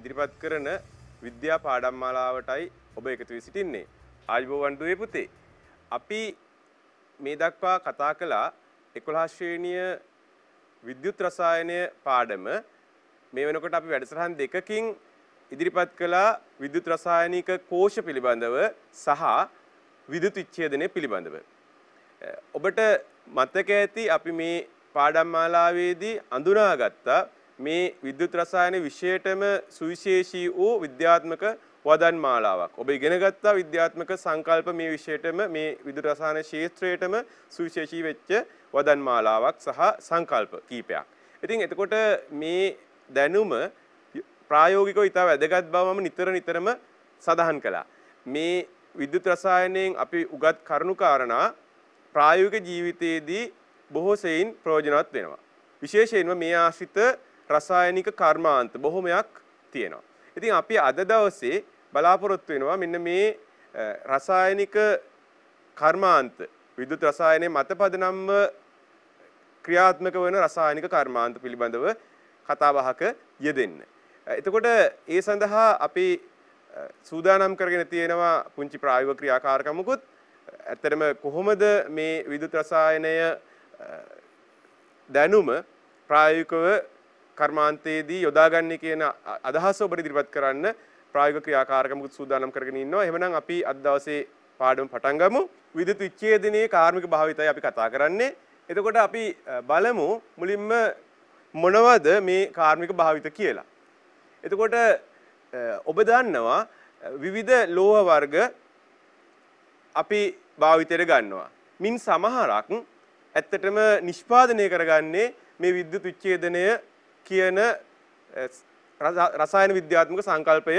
ඉදිරිපත් කරන විද්‍යා පාඩම් මාලාවටයි ඔබ එකතු වී සිටින්නේ. ආයුබෝවන් දුවේ පුතේ. අපි මේ දක්වා කතා කළා 11 ශ්‍රේණිය විද්‍යුත් රසායනය පාඩම. මේ වෙනකොට අපි වැඩසටහන් දෙකකින් ඉදිරිපත් කළා විද්‍යුත් රසායනික කෝෂ පිළිබඳව සහ විදුලි විච්ඡේදනය පිළිබඳව. ඔබට මතක ඇති අපි මේ පාඩම් මාලාවේදී අඳුනාගත්තා මේ විද්‍යුත් රසායන විෂයටම සුවිශේෂී වූ විද්‍යාත්මක වදන් මාලාවක්. ඔබ ඉගෙන ගත්තා විද්‍යාත්මක සංකල්ප මේ විෂයටම මේ විදුල රසායන ශාස්ත්‍රයටම සුවිශේෂී වෙච්ච වදන් මාලාවක් සහ සංකල්ප කීපයක්. ඉතින් එතකොට මේ දැනුම ප්‍රායෝගිකව ඉතා වැදගත් බව මම නිතර නිතරම සඳහන් කළා. මේ විද්‍යුත් රසායනයෙන් අපි උගත් කරුණු කාරණා ප්‍රායෝගික ජීවිතයේදී බොහෝ සෙයින් ප්‍රයෝජනවත් වෙනවා. විශේෂයෙන්ම මේ ආශ්‍රිත රසායනික කර්මාන්ත බොහොමයක් තියෙනවා. ඉතින් අපි අද දවසේ බලාපොරොත්තු වෙනවා මෙන්න මේ රසායනික කර්මාන්ත විදුලි රසායනයේ මත පදනම්ව ක්‍රියාත්මක වන රසායනික කර්මාන්ත පිළිබඳව කතාබහක යෙදෙන්න. එතකොට ඒ සඳහා අපි සූදානම් කරගෙන තියෙනවා පුංචි ප්‍රායෝගික ක්‍රියාකාරකමකුත් ඇත්තටම කොහොමද මේ විදුලි රසායනය දැනුම ප්‍රායෝගිකව කර්මාන්තයේදී යොදාගන්නේ කියන අදහස ඔබට ඉදිරිපත් කරන්න ප්‍රායෝගික ක්‍රියාකාරකමකුත් සූදානම් කරගෙන ඉන්නවා. එහෙමනම් අපි අද දවසේ පාඩම පටන් ගමු. විදුලි විච්ඡේදනයේ කාර්මික භාවිතය අපි කතා කරන්නේ. එතකොට අපි බලමු මුලින්ම මොනවද මේ කාර්මික භාවිත කියලා. එතකොට ඔබ දන්නවා විවිධ ලෝහ වර්ග අපි භාවිතයට ගන්නවා. මින් සමහරක් ඇත්තටම නිෂ්පාදනය කරගන්නේ මේ විද්‍යුත් විච්ඡේදනය කියන රසායන විද්‍යාත්මක සංකල්පය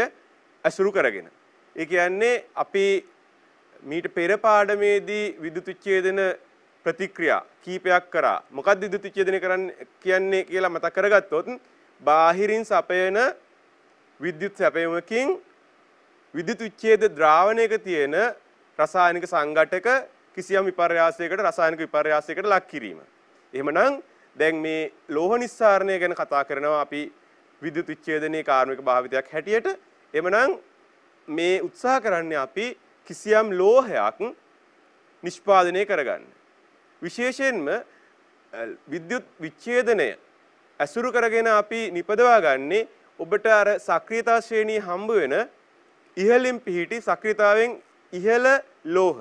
ඇසුරු කරගෙන. ඒ කියන්නේ අපි මීට පෙර පාඩමේදී විදුලි උච්ඡේදන ප්‍රතික්‍රියා කීපයක් කරා. මොකක්ද විදුලි උච්ඡේදනය කරන්නේ කියන්නේ කියලා මතක කරගත්තොත් බාහිරින් සපයන විද්‍යුත් සැපයීමකින් විදුලි උච්ඡේද ද්‍රාවණයක තියෙන රසායනික සංඝටක කිසියම් විපර්යාසයකට රසායනික විපර්යාසයකට ලක් කිරීම. එහෙමනම් දැන් මේ ලෝහ නිස්සාරණය ගැන කතා කරනවා අපි විද්‍යුත් විච්ඡේදනයේ කාර්මික භාවිතයක් හැටියට. එමනම් මේ උත්සාහ කරන්නේ අපි කිසියම් ලෝහයක් නිෂ්පාදනය කරගන්න. විශේෂයෙන්ම විද්‍යුත් විච්ඡේදනය ඇසුරු කරගෙන අපි නිපදවා ගන්නේ ඔබට අර සක්‍රියතා ශ්‍රේණිය හම්බ වෙන ඉහළින් පිහිටි සක්‍රියතාවෙන් ඉහළ ලෝහ.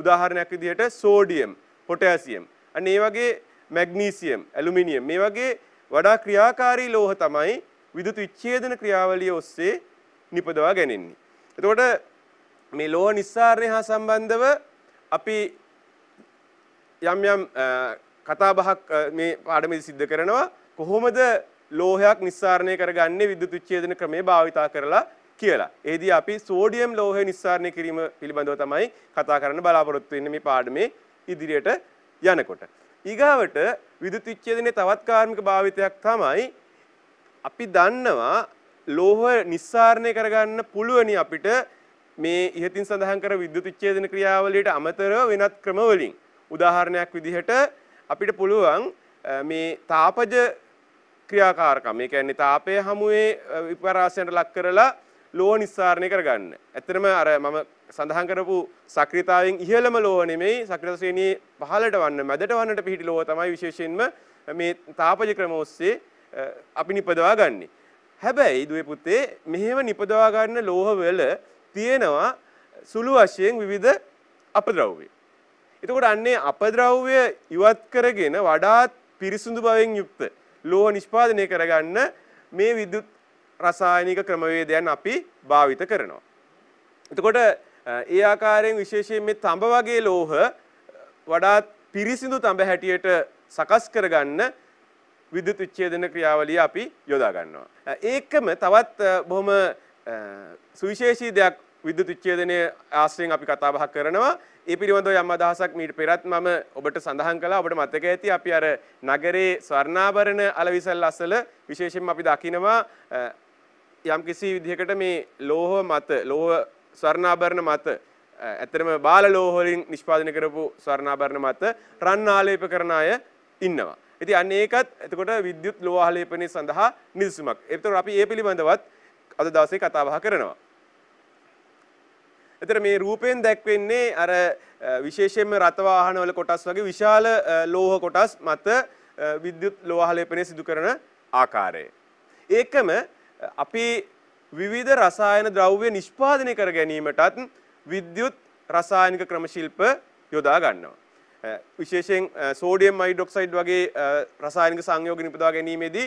උදාහරණයක් විදිහට සෝඩියම්, පොටෑසියම්. අන්න ඒ වගේ මැග්නීසියම්, ඇලුමිනියම් මේ වගේ වඩා ක්‍රියාකාරී ලෝහ තමයි විදුලි විච්ඡේදන ක්‍රියාවලිය ඔස්සේ නිපදවා ගැනෙන්නේ. එතකොට මේ ලෝහ නිස්සාරණය හා සම්බන්ධව අපි යම් යම් කතා බහක් මේ පාඩමේදී සිද්ධ කරනවා කොහොමද ලෝහයක් නිස්සාරණය කරගන්නේ විදුලි විච්ඡේදන ක්‍රමය භාවිතා කරලා කියලා. ඒදී අපි සෝඩියම් ලෝහය නිස්සාරණය කිරීම පිළිබඳව තමයි කතා කරන්න බලාපොරොත්තු වෙන්නේ මේ පාඩමේ ඉදිරියට යනකොට. ඊගාවට විදුලි විච්ඡේදනයේ තවත් කාර්මික භාවිතයක් තමයි අපි දන්නවා ලෝහ නිස්සාරණය කරගන්න පුළුවනි අපිට මේ ඉහතින් සඳහන් කර විදුලි විච්ඡේදන ක්‍රියාවලියට අමතරව වෙනත් ක්‍රමවලින් උදාහරණයක් විදිහට අපිට පුළුවන් මේ තාපජ ක්‍රියාකාරකම් ඒ කියන්නේ තාපය හමුවේ විපරාසයට ලක් කරලා ලෝහ නිස්සාරණය කරගන්න. ඇත්තටම අර මම සඳහන් කරපු සක්‍රීයතාවයෙන් ඉහළම ලෝහ නෙමෙයි සක්‍රීයතා ශ්‍රේණියේ පහළට වන්න මැදට වන්නට පිහිටි ලෝහ තමයි විශේෂයෙන්ම මේ තාපජ ක්‍රම ඔස්සේ අපි නිපදවා ගන්නෙ. හැබැයි දුවේ පුතේ මෙහෙම නිපදවා ගන්න ලෝහ වල තියෙනවා සුළු වශයෙන් විවිධ අපද්‍රව්‍ය. එතකොට අන්නේ අපද්‍රව්‍ය ඉවත් කරගෙන වඩාත් පිරිසුදු බවෙන් යුක්ත ලෝහ නිෂ්පාදනය කරගන්න මේ විද්‍යුත් රසායනික ක්‍රමවේදයන් අපි භාවිත කරනවා. එතකොට ඒ ආකාරයෙන් විශේෂයෙන් මේ තඹ වගේ ලෝහ වඩාත් පිරිසිදු තඹ හැටියට සකස් කරගන්න විදුලි උච්ඡේදන ක්‍රියාවලිය අපි යොදා ගන්නවා. ඒකම තවත් බොහොම සුවිශේෂී දෙයක් විදුලි උච්ඡේදනයේ ආශ්‍රයෙන් අපි කතා බහ කරනවා. ඒ පිළිබඳව යම් අදහසක් මීට පෙරත් මම ඔබට සඳහන් කළා. ඔබට මතක ඇති අපි අර නගරයේ ස්වර්ණාභරණ අලවිසල් අසල විශේෂයෙන්ම අපි දකිනවා යම්කිසි විදිහකට මේ ලෝහ මත ලෝහ ස්වර්ණාභරණ මත ඇතරම බාල ලෝහලින් නිෂ්පාදන කරපු ස්වර්ණාභරණ මත රන් ආලේප කරන අය ඉන්නවා. ඉතින් අන්න ඒකත් එතකොට විද්‍යුත් ලෝහ ආලේපනය සඳහා නිදසුමක්. ඒතර අපි ඒ පිළිබඳවත් අද දවසේ කතා බහ කරනවා. එතර මේ රූපයෙන් දැක්වෙන්නේ අර විශේෂයෙන්ම රථ වාහනවල කොටස් වගේ විශාල ලෝහ කොටස් මත විද්‍යුත් ලෝහ ආලේපනය සිදු කරන ආකාරය. ඒකම අපි විවිධ රසායන ද්‍රව්‍ය නිෂ්පාදනය කර ගැනීමටත් විද්‍යුත් රසායනික ක්‍රමශිල්ප යොදා ගන්නවා. විශේෂයෙන් සෝඩියම් අයිඩොක්සයිඩ් වගේ රසායනික සංයෝග නිපදවා ගැනීමේදී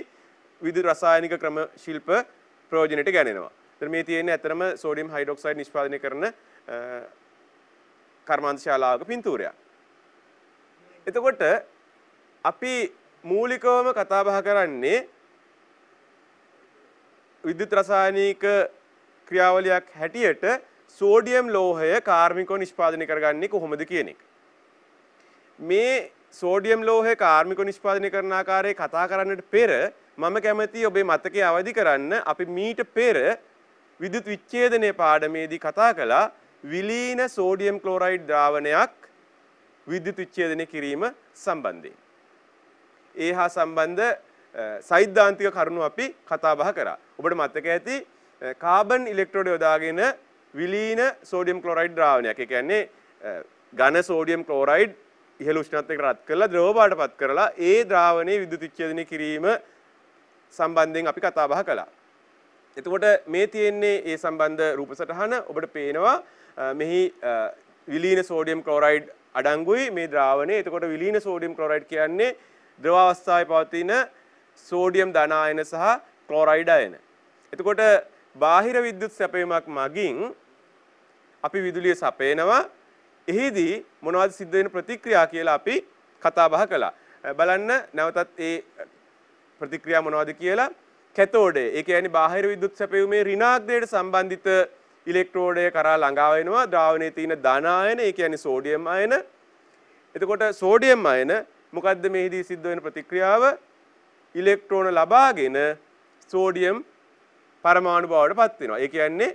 විවිධ රසායනික ක්‍රම ශිල්ප ප්‍රයෝජනට ගැනෙනවා. එතන මේ තියෙන්නේ ඇතරම සෝඩියම් හයිඩොක්සයිඩ් නිෂ්පාදනය කරන කර්මාන්ත ශාලාවක පින්තූරයක්. එතකොට අපි මූලිකවම කතා බහ කරන්නේ විද්‍යුත් රසායනික ක්‍රියාවලියක් හැටියට සෝඩියම් ලෝහය කාර්මිකව නිෂ්පාදනය කරගන්නේ කොහොමද කියන එක. මේ සෝඩියම් ලෝහය කාර්මිකව නිෂ්පාදනය කරන ආකාරය කතා කරන්නට පෙර මම කැමති ඔබේ මතකය අවදි කරන්න අපි මීට පෙර විදුලි විච්ඡේදනයේ පාඩමේදී කතා කළා විලීන සෝඩියම් ක්ලෝරයිඩ් ද්‍රාවණයක් විදුලි විච්ඡේදනය කිරීම සම්බන්ධයෙන්. ඒ හා සම්බන්ධ සෛද්ධාන්තික කරුණු අපි කතා බහ කරා. ඔබට මතක ඇති කාබන් ඉලෙක්ට්‍රෝඩ් යොදාගෙන විලීන සෝඩියම් ක්ලෝරයිඩ් ද්‍රාවණයක්. ඒ කියන්නේ ඝන සෝඩියම් ක්ලෝරයිඩ් ඉහළ උෂ්ණත්වයකට රත් කරලා ද්‍රව බාටපත් කරලා ඒ ද්‍රාවණයේ විදුලි ඡේදනය කිරීම සම්බන්ධයෙන් අපි කතා බහ කළා. එතකොට මේ තියෙන්නේ ඒ සම්බන්ධ රූප සටහන ඔබට පේනවා මෙහි විලීන සෝඩියම් ක්ලෝරයිඩ් අඩංගුයි මේ ද්‍රාවණය. එතකොට විලීන සෝඩියම් ක්ලෝරයිඩ් කියන්නේ ද්‍රව අවස්ථාවේ පවතින සෝඩියම් ධනායන සහ ක්ලෝරයිඩ් අයන. එතකොට බාහිර විද්‍යුත් සැපයීමක් මගින් අපි විදුලිය සපයනවා. එහිදී මොනවද සිද්ධ වෙන ප්‍රතික්‍රියා කියලා අපි කතා බහ කළා. බලන්න නැවතත් ඒ ප්‍රතික්‍රියා මොනවද කියලා කැතෝඩේ. ඒ කියන්නේ බාහිර විද්‍යුත් සැපයීමේ ඍණාත්මකයට සම්බන්ධිත ඉලෙක්ට්‍රෝඩය කරා ළඟා වෙනවා. ද්‍රාවණයේ තියෙන ධන අයන, ඒ කියන්නේ සෝඩියම් අයන. එතකොට සෝඩියම් අයන මොකද්ද මෙහිදී සිද්ධ වෙන ප්‍රතික්‍රියාව? ඉලෙක්ට්‍රෝන ලබාගෙන සෝඩියම් පරමාණු බවට පත් වෙනවා. ඒ කියන්නේ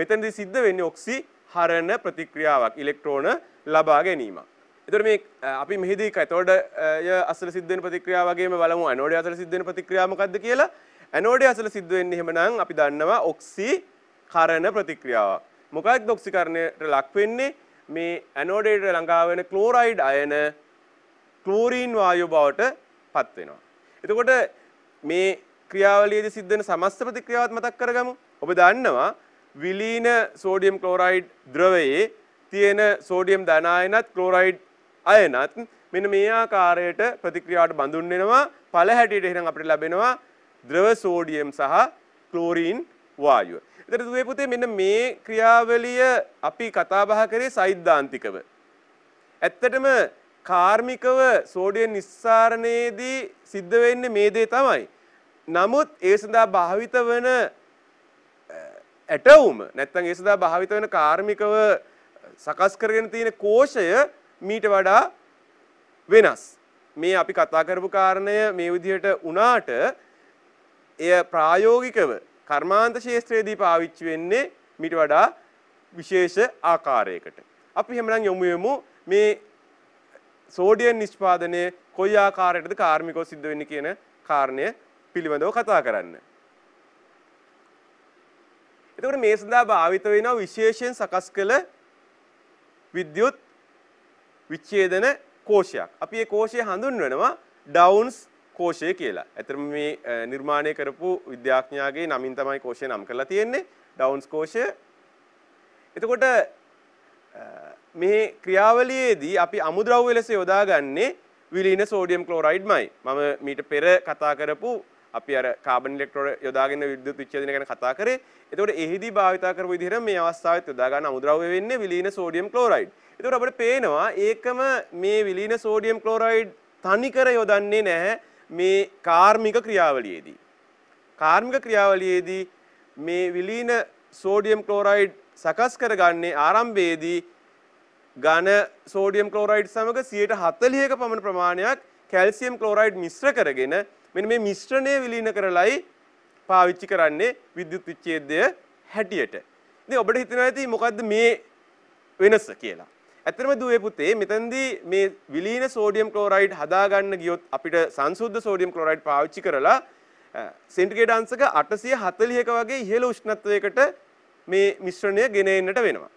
මෙතනදී සිද්ධ වෙන්නේ ඔක්සිහරණ ප්‍රතික්‍රියාවක් ඉලෙක්ට්‍රෝන ලබා ගැනීමක්. එතකොට මේ අපි මෙහිදී කැතෝඩ අසල සිද්ධ වෙන ප්‍රතික්‍රියාව වගේම බලමු ඇනෝඩ අසල සිද්ධ වෙන ප්‍රතික්‍රියාව මොකක්ද කියලා. ඇනෝඩ අසල සිද්ධ වෙන්නේ එහෙමනම් අපි දන්නවා ඔක්සිහරණ ප්‍රතික්‍රියාවක්. මොකක්ද ඔක්සිකරණයට ලක් වෙන්නේ? මේ ඇනෝඩේට ළඟා වෙන ක්ලෝරයිඩ් අයන ක්ලෝරීන් වායුව බවට පත් වෙනවා. එතකොට මේ ක්‍රියාවලියේදී සිද්ධ වෙන සමස්ත ප්‍රතික්‍රියාවත් මතක් කරගමු. ඔබ දන්නවා විලීන සෝඩියම් ක්ලෝරයිඩ් ද්‍රවයේ තියෙන සෝඩියම් ධනායනත් ක්ලෝරයිඩ් අයනත් මෙන්න මේ ආකාරයට ප්‍රතික්‍රියාවට බඳුන් වෙනවා. ඵල හැටියට එහෙනම් අපිට ලැබෙනවා ද්‍රව සෝඩියම් සහ ක්ලෝරීන් වායුව. එතකොට දුවේ පුතේ මෙන්න මේ ක්‍රියාවලිය අපි කතා බහ කරේ සෛද්ධාන්තිකව. ඇත්තටම කාර්මිකව සෝඩියම් නිස්සාරණයේදී සිද්ධ වෙන්නේ මේ දේ තමයි. නමුත් ඒ සඳහා භාවිත වෙන ඇටවුම නැත්නම් ඒ සඳහා භාවිත වෙන කාර්මිකව සකස් කරගෙන තියෙන කෝෂය මීට වඩා වෙනස්. මේ අපි කතා කරපු කාරණය මේ විදිහට වුණාට එය ප්‍රායෝගිකව කර්මාන්ත ශාස්ත්‍රයේදී පාවිච්චි වෙන්නේ මීට වඩා විශේෂ ආකාරයකට. අපි එහෙමනම් යොමු යමු මේ සෝඩියන් නිෂ්පාදනය කොයි ආකාරයටද කාර්මිකව සිද්ධ වෙන්නේ කියන කාරණය පිළිබඳව කතා කරන්න. එතකොට මේ සඳහා භාවිත වෙනවා විශේෂයෙන් සකස් කළ විද්‍යුත් විච්ඡේදන කෝෂයක්. අපි ඒ කෝෂය හඳුන්වනවා ඩවුන්ස් කෝෂය කියලා. ඇතරම මේ නිර්මාණය කරපු විද්‍යාඥයාගේ නමින් තමයි කෝෂය නම් කරලා තියෙන්නේ. ඩවුන්ස් කෝෂය. එතකොට මේ ක්‍රියාවලියේදී අපි අමුද්‍රව්‍ය ලෙස යොදාගන්නේ විලීන සෝඩියම් ක්ලෝරයිඩ්මයි. මම මීට පෙර කතා කරපු අපි අර කාබන් ඉලෙක්ට්‍රෝන යොදාගෙන විද්‍යුත් විච්ඡේදනය ගැන කතා කරේ. එතකොට එහිදී භාවිතා කරපු විදිහට මේ අවස්ථාවෙත් යොදා ගන්න අමුද්‍රව්‍ය වෙන්නේ විලීන සෝඩියම් ක්ලෝරයිඩ්. එතකොට අපිට පේනවා ඒකම මේ විලීන සෝඩියම් ක්ලෝරයිඩ් තනිකර යොදන්නේ නැහැ මේ කාර්මික ක්‍රියාවලියේදී. කාර්මික ක්‍රියාවලියේදී මේ විලීන සෝඩියම් ක්ලෝරයිඩ් සකස් කරගන්නේ ආරම්භයේදී ඝන සෝඩියම් ක්ලෝරයිඩ් සමග 140ක පමණ ප්‍රමාණයක් කැල්සියම් ක්ලෝරයිඩ් මිශ්‍ර කරගෙන මෙන්න මේ මිශ්‍රණය විලීන කරලයි පාවිච්චි කරන්නේ විද්‍යුත් විච්ඡේදය හැටියට. ඉතින් ඔබට හිතෙනවා ඇති මොකද්ද මේ වෙනස කියලා. ඇත්තටම දුවේ පුතේ මෙතෙන්දී මේ විලීන සෝඩියම් ක්ලෝරයිඩ් හදාගන්න ගියොත් අපිට සංසුද්ධ සෝඩියම් ක්ලෝරයිඩ් පාවිච්චි කරලා සෙන්ටිග්‍රේඩ් අංශක 840ක වගේ ඉහළ උෂ්ණත්වයකට මේ මිශ්‍රණය ගෙන එන්නට වෙනවා.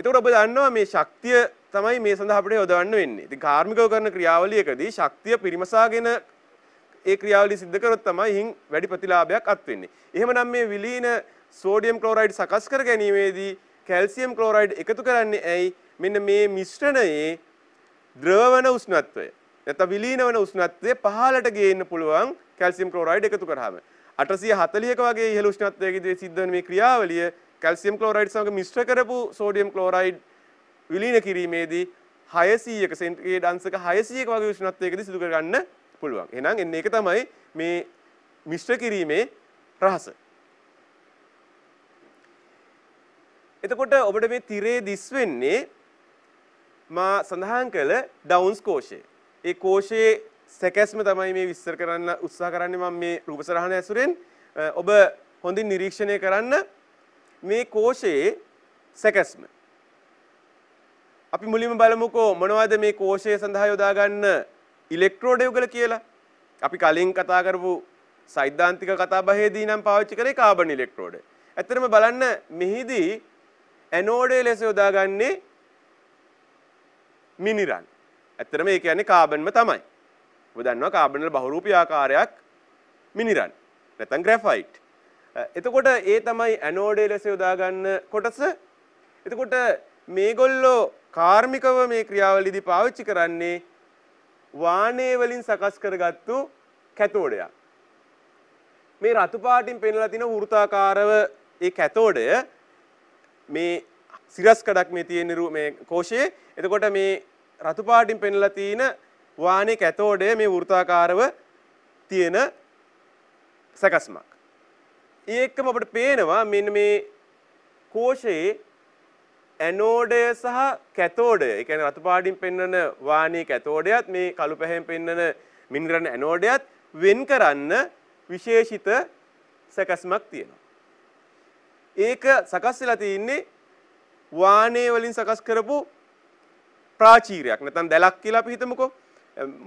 එතකොට ඔබ දන්නවා මේ ශක්තිය තමයි මේ සඳහා අපිට යොදවන්න වෙන්නේ. ඉතින් කාර්මිකව කරන ක්‍රියාවලියකදී ශක්තිය පිරිමසාගෙන ඒ ක්‍රියාවලිය සිද්ධ කරොත් තමයි හින් වැඩි ප්‍රතිලාභයක් අත් වෙන්නේ. එහෙමනම් මේ විලීන සෝඩියම් ක්ලෝරයිඩ් සකස් කර ගැනීමේදී කැල්සියම් ක්ලෝරයිඩ් එකතු කරන්නේ ඇයි? මෙන්න මේ මිශ්‍රණයේ ද්‍රවවන උෂ්ණත්වය නැත්නම් විලීන වන උෂ්ණත්වය පහළට ගේන්න පුළුවන් කැල්සියම් ක්ලෝරයිඩ් එකතු කරාම 840ක වගේ ඉහළ උෂ්ණත්වයකදී සිද්ධ වෙන මේ ක්‍රියාවලිය කැල්සියම් ක්ලෝරයිඩ් සමග මිශ්‍ර කරපු සෝඩියම් ක්ලෝරයිඩ් විලීන කිරීමේදී 600ක සෙන්ටිග්‍රේඩ් අංශක 600ක වගේ උෂ්ණත්වයකදී සිදු කරගන්න පුළුවන්. එහෙනම් එන්න ඒක තමයි මේ මිශ්‍ර කිරීමේ රහස. එතකොට ඔබට මේ තිරේ දිස් වෙන්නේ මා සඳහන් කළ ඩවුන්ස් කෝෂය. ඒ කෝෂයේ සැකැස්ම තමයි මේ විස්තර කරන්න උත්සාහ කරන්නේ මම මේ රූපසරහන ඇසුරෙන්. ඔබ හොඳින් නිරීක්ෂණය කරන්න මේ කෝෂයේ සැකැස්ම. අපි මුලින්ම බලමුකෝ මොනවද මේ කෝෂය සඳහා යොදා ගන්න ඉලෙක්ට්‍රෝඩ යුගල කියලා. අපි කලින් කතා කරපු සෛද්ධාන්තික කතාබහේදී නම් පාවිච්චි කරේ කාබන් ඉලෙක්ට්‍රෝඩ. ඇත්තටම බලන්න මෙහිදී ඇනෝඩේ ලෙස යොදාගන්නේ මිනිරන්. ඇත්තටම ඒ කියන්නේ කාබන්ම තමයි. ඔබ දන්නවා කාබන් වල බහුරූපී ආකාරයක් මිනිරන්. නැත්නම් ග්‍රැෆයිට්. එතකොට ඒ තමයි ඇනෝඩේ ලෙස යොදාගන්න කොටස. එතකොට මේගොල්ලෝ කාර්මිකව මේ ක්‍රියාවලියදී පාවිච්චි කරන්නේ වානේ වලින් සකස් කරගත්තු කැතෝඩයක්. මේ රතු පාටින් පෙන්ලා තියෙන වෘත්තාකාරව ඒ කැතෝඩය මේ සිරස් කඩක් මේ තියෙන මේ කෝෂයේ එතකොට මේ රතු පාටින් පෙන්ලා තියෙන වානේ කැතෝඩය මේ වෘත්තාකාරව තියෙන සකස්මක්. ඒ එක්කම අපිට පේනවා මෙන්න මේ කෝෂයේ ඇනෝඩය සහ කැතෝඩය ඒ කියන්නේ රතු පාටින් පෙන්වන වාණී කැතෝඩයත් මේ කළු පැහෙන් පෙන්වන මිනිරණ ඇනෝඩයත් වෙන් කරන්න විශේෂිත සැකස්මක් තියෙනවා. ඒක සකස් වෙලා තින්නේ වානේ වලින් සකස් කරපු ප්‍රාචීරයක් නැත්නම් දැලක් කියලා අපි හිතමුකෝ.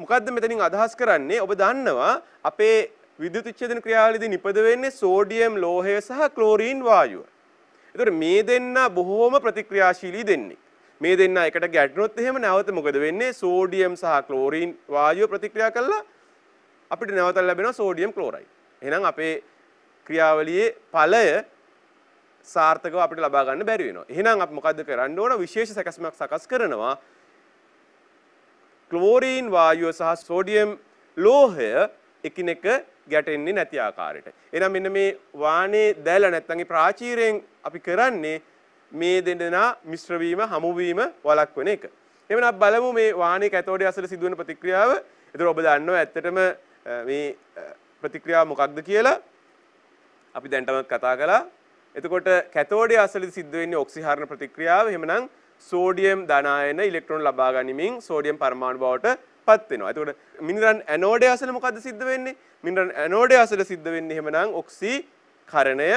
මොකද්ද මෙතනින් අදහස් කරන්නේ? ඔබ දන්නවා අපේ විදුලි විච්ඡේදන ක්‍රියාවලියේදී නිපද වෙන්නේ සෝඩියම් ලෝහය සහ ක්ලෝරීන් වායුව. ඒතර මේ දෙන්න බොහෝම ප්‍රතික්‍රියාශීලී දෙන්නේ. මේ දෙන්න එකට ගැටුණොත් එහෙම නැවත මොකද වෙන්නේ? සෝඩියම් සහ ක්ලෝරීන් වායුව ප්‍රතික්‍රියා කළා අපිට නැවත ලැබෙනවා සෝඩියම් ක්ලෝරයිඩ්. එහෙනම් අපේ ක්‍රියාවලියේ ඵලය සාර්ථකව අපිට ලබා ගන්න බැරි වෙනවා. එහෙනම් අපි මොකද්ද කරන්න ඕන? විශේෂ සැකසීමක් සකස් කරනවා. ක්ලෝරීන් වායුව සහ සෝඩියම් ලෝහය එකිනෙක ගැටෙන්නේ නැති ආකාරයට. එහෙනම් මෙන්න මේ වානේ දැල නැත්තම් ප්‍රාචීරයෙන් අපි කරන්නේ මේ දෙන්නා මිශ්‍ර වීම හමු වීම වළක්වන එක. එහෙනම් අපි බලමු මේ වානේ කැතෝඩය අසල සිදුවෙන ප්‍රතික්‍රියාව. ඒතර ඔබ දන්නවා ඇත්තටම මේ ප්‍රතික්‍රියාව මොකක්ද කියලා අපි දැන්ටම කතා කළා. එතකොට කැතෝඩය අසලද සිද්ධ වෙන්නේ ඔක්සිහාරණ ප්‍රතික්‍රියාව. එහෙමනම් සෝඩියම් ධනායන ඉලෙක්ට්‍රෝන ලබා ගනිමින් සෝඩියම් පරමාණු බවට පත් වෙනවා. එතකොට මිනිරන් ඇනෝඩ් අසල මොකද්ද සිද්ධ වෙන්නේ? මිනිරන් ඇනෝඩ් අසල සිද්ධ වෙන්නේ එහෙමනම් ඔක්සීකරණය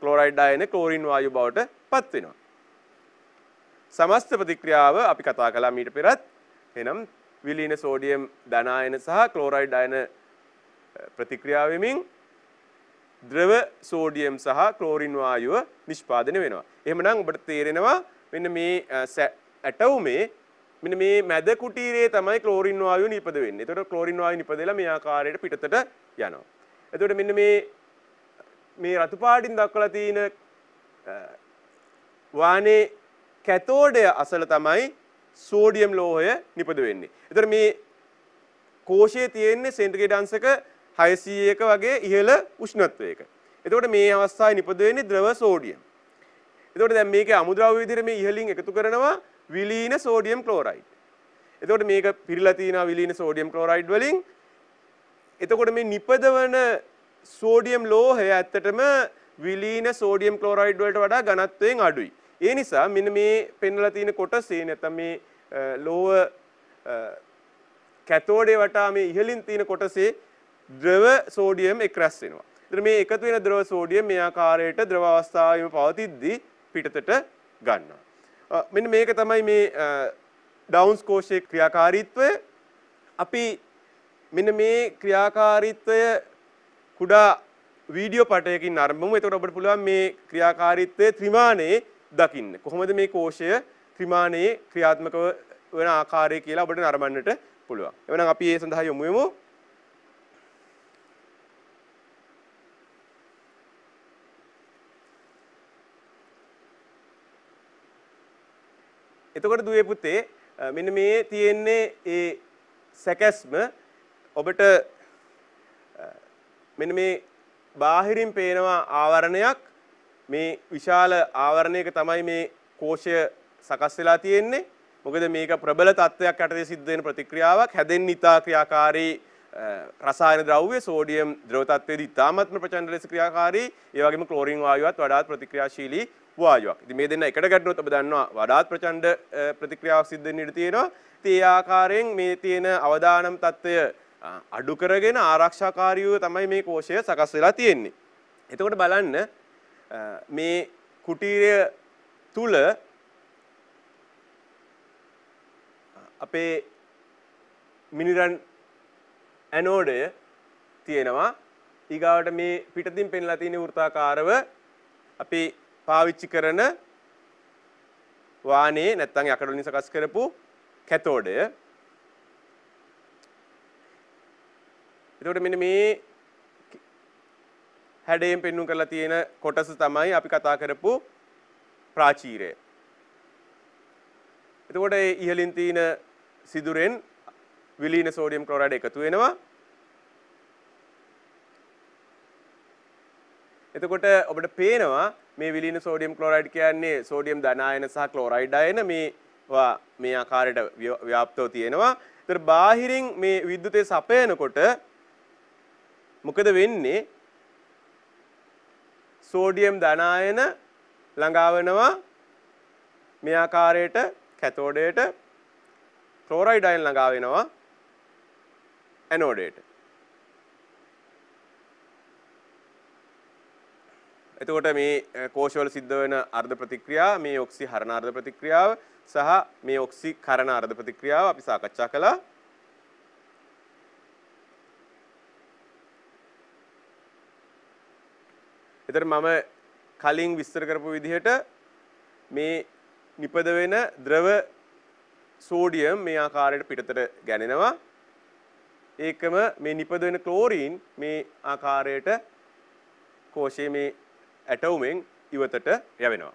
ක්ලෝරයිඩ් අයන ක්ලෝරින් වායු බවට පත් වෙනවා. සමස්ත ප්‍රතික්‍රියාව අපි කතා කළා මීට පෙරත්. එහෙනම් විලීන සෝඩියම් ධන අයන සහ ක්ලෝරයිඩ් අයන ප්‍රතික්‍රියා වෙමින් ද්‍රව සෝඩියම් සහ ක්ලෝරින් වායුව නිෂ්පාදනය වෙනවා. එහෙමනම් ඔබට තේරෙනවා මෙන්න මේ ඇටවුමේ මෙන්න මේ මැද කුටීරයේ තමයි ක්ලෝරින් වායුව නිපද වෙන්නේ. එතකොට ක්ලෝරින් වායුව නිපදෙලා මේ ආකාරයට පිටතට යනවා. එතකොට මෙන්න මේ මේ රතු පාටින් දක්වලා තියෙන වානේ කැතෝඩය අසල තමයි සෝඩියම් ලෝහය නිපද වෙන්නේ. එතකොට මේ කෝෂයේ තියෙන්නේ සෙන්ටිග්‍රේඩ් අංශක 601 වගේ ඉහළ උෂ්ණත්වයක. එතකොට මේ අවස්ථාවේ නිපද වෙන්නේ ද්‍රව සෝඩියම්. එතකොට දැන් මේකේ අමුද්‍රව්‍ය විදිහට මේ ඉහළින් එකතු කරනවා විලීන සෝඩියම් ක්ලෝරයිඩ්. එතකොට මේක පිරලා තියෙනවා විලීන සෝඩියම් ක්ලෝරයිඩ් වලින්. එතකොට මේ නිපදවන සෝඩියම් ලෝහය ඇත්තටම විලීන සෝඩියම් ක්ලෝරයිඩ් වලට වඩා ඝනත්වයෙන් අඩුයි. ඒ නිසා මෙන්න මේ පෙන්වලා තියෙන කොටසේ නැත්නම් මේ ලෝව කැතෝඩේ වටා මේ ඉහළින් තියෙන කොටසේ ද්‍රව සෝඩියම් එක් රැස් වෙනවා. එතන මේ එකතු වෙන ද්‍රව සෝඩියම් මේ ආකාරයට ද්‍රව අවස්ථාවෙම පවතිද්දී පිටතට ගන්නවා. මෙන්න මේක තමයි මේ ඩවුන්ස් කෝෂයේ ක්‍රියාකාරීත්වය අපි මෙන්න මේ ක්‍රියාකාරීත්වය කුඩා වීඩියෝ පටයකින් අරඹමු. එතකොට අපිට පුළුවන් මේ ක්‍රියාකාරීත්වය ත්‍රිමාණයේ දකින්න. කොහොමද මේ කෝෂය ත්‍රිමාණයේ ක්‍රියාත්මක වන ආකාරය කියලා අපිට නරඹන්නට පුළුවන්. එවනම් අපි ඒ සඳහා යොමු වෙමු. එතකොට දුවේ පුතේ මෙන්න මේ තියෙන්නේ ඒ සැකැස්ම ඔබට මෙන්න මේ බාහිරින් පේනවා ආවරණයක් මේ විශාල ආවරණයක තමයි මේ කෝෂය සකස් වෙලා තියෙන්නේ. මොකද මේක ප්‍රබල තත්වයක් යටතේ සිද්ධ වෙන ප්‍රතික්‍රියාවක් හැදෙන්න ඉතා ක්‍රියාකාරී රසායන ද්‍රව්‍ය සෝඩියම් ද්‍රව තත්ත්වයේදී ඉතාමත්ම ප්‍රචණ්ඩ ලෙස ක්‍රියාකාරී ඒ වගේම ක්ලෝරින් වායුවත් වඩාත් ප්‍රතික්‍රියාශීලී වායුවක්. ඉතින් මේ දෙන්න එකට ගැටුණොත් ඔබ දන්නවා වඩාත් ප්‍රචණ්ඩ ප්‍රතික්‍රියාවක් සිද්ධ වෙන්න ඉඩ තියෙනවා. ඉතින් ඒ ආකාරයෙන් මේ තියෙන අවදානම් తত্ত্বය අඩු කරගෙන ආරක්ෂාකාරීව තමයි මේ කෝෂය සකස් වෙලා තියෙන්නේ. එතකොට බලන්න මේ කුටීරය තුල අපේ මිනිරන් ඇනෝඩය තියෙනවා ඊගාවට මේ පිටතින් පෙන්ලා තියෙන වෘත්තාකාරව අපේ පාවිච්චි කරන වානේ නැත්තං යකඩ වලින් සකස් කරපු කැතෝඩය. එතකොට මෙන්න මේ හැඩයෙන් පෙන්වු කරලා තියෙන කොටස තමයි අපි කතා කරපු ප්‍රාචීරය. එතකොට ඉහලින් තියෙන සිදුරෙන් විලීන සෝඩියම් ක්ලෝරයිඩ් එකතු වෙනවා. එතකොට ඔබට පේනවා මේ විලීන සෝඩියම් ක්ලෝරයිඩ් කියන්නේ සෝඩියම් ධනායන සහ ක්ලෝරයිඩ් අයන මේවා මේ ආකාරයට ව්‍යාප්තව තියෙනවා. ඒතර බාහිරින් මේ විද්‍යුතය සපයනකොට මොකද වෙන්නේ? සෝඩියම් ධනායන ළඟාවනවා මේ ආකාරයට කැතෝඩයට ක්ලෝරයිඩ් අයන ළඟා වෙනවා ඇනෝඩයට. එතකොට මේ කෝෂවල සිද්ධ වෙන අර්ධ ප්‍රතික්‍රියා මේ ඔක්සි හරණ අර්ධ ප්‍රතික්‍රියාව සහ මේ ඔක්සි කරණ අර්ධ ප්‍රතික්‍රියාව අපි සාකච්ඡා කළා. එතන මම කලින් විස්තර කරපු විදිහට මේ නිපද වෙන ද්‍රව සෝඩියම් මේ ආකාරයට පිටතට ගැනෙනවා. ඒකම මේ නිපද වෙන ක්ලෝරීන් මේ ආකාරයට කෝෂයේ මේ ඇටවුමෙන් ඉවතට යැවෙනවා.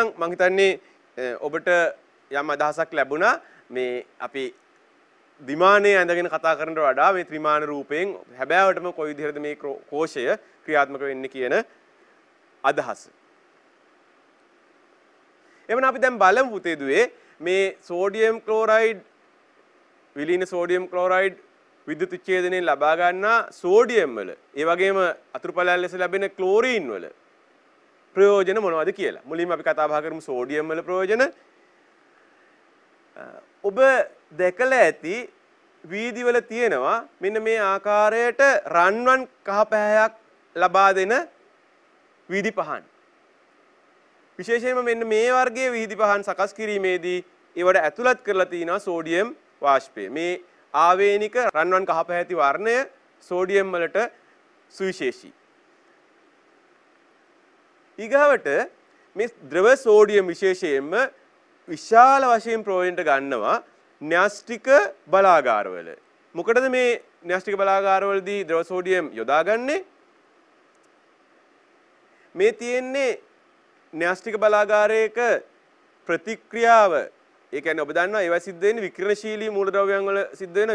එමනම් මං හිතන්නේ ඔබට යම් අදහසක් ලැබුණා මේ අපි දිමානයේ ඇඳගෙන කතා කරනට වඩා මේ ත්‍රිමාන රූපයෙන් හැබෑවටම කොයි විදිහටද මේ කෝෂය ක්‍රියාත්මක වෙන්නේ කියන අදහස. එමනම් අපි දැන් බලමු පුතේදුවේ මේ සෝඩියම් ක්ලෝරයිඩ් විලීන සෝඩියම් ක්ලෝරයිඩ් විද්‍යුත් විච්ඡේදනයෙන් ලබා ගන්නා සෝඩියම් වල ඒ වගේම අතුරු පැලැල් ලෙස ලැබෙන ක්ලෝරීන් වල ප්‍රයෝජන මොනවද කියලා. මුලින්ම අපි කතා බහ කරමු සෝඩියම් වල ප්‍රයෝජන. ඔබ දැකලා ඇති වීදිවල තියෙනවා මෙන්න මේ ආකාරයට රන්වන් කහපැහැයක් ලබා දෙන වීදි පහන්. විශේෂයෙන්ම මෙන්න මේ වර්ගයේ වීදි පහන් සකස් කිරීමේදී ඒවට ඇතුළත් කරලා තිනවා සෝඩියම් වාෂ්පය. මේ ආවේනික රන්වන් කහපැහැති වර්ණය සෝඩියම් වලට සුවිශේෂී. ඊගාවට මේ ද්‍රව සෝඩියම් විශේෂයෙන්ම විශාල වශයෙන් ප්‍රයෝජනට ගන්නවා න්‍යෂ්ටික බලාගාරවල. මොකටද මේ න්‍යෂ්ටික බලාගාරවලදී ද්‍රව සෝඩියම් යොදාගන්නේ? මේ තියෙන්නේ න්‍යෂ්ටික බලාගාරයක ප්‍රතික්‍රියාව. ඒ කියන්නේ ඔබ දන්නවා ඒවා සිද්ධ වෙන්නේ විකිරණශීලී මූලද්‍රව්‍යයන් වල සිද්ධ වෙන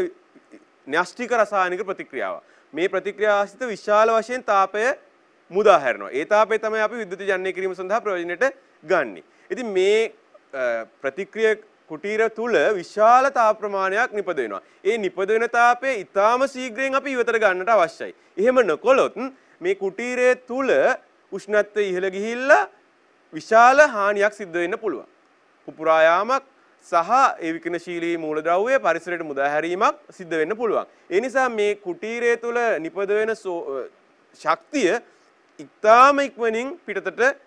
න්‍යෂ්ටික රසායනික ප්‍රතික්‍රියාව. මේ ප්‍රතික්‍රියාසිත විශාල වශයෙන් තාපය මුදා හැරනවා. ඒ තාපය තමයි අපි විද්‍යුත් ජනනය කිරීම සඳහා ප්‍රයෝජනයට ගන්නෙ. ඉතින් මේ ප්‍රතික්‍රිය කුටීර තුල විශාල තාප ප්‍රමාණයක් නිපද වෙනවා. ඒ නිපද වෙන තාපය ඊටාම ශීඝ්‍රයෙන් අපි ඉවතට ගන්නට අවශ්‍යයි. එහෙම නොකොලොත් මේ කුටීරය තුල උෂ්ණත්වය ඉහළ ගිහිල්ලා විශාල හානියක් සිද්ධ වෙන්න පුළුවන්. පුපුරා යාමක් සහ ඒ විකිනශීලී මූලද්‍රව්‍ය පරිසරයට මුදා හැරීමක් සිද්ධ වෙන්න පුළුවන්. ඒ නිසා මේ කුටීරය තුල නිපද වෙන ශක්තිය ඉතාම ඉක්මනින් පිටතට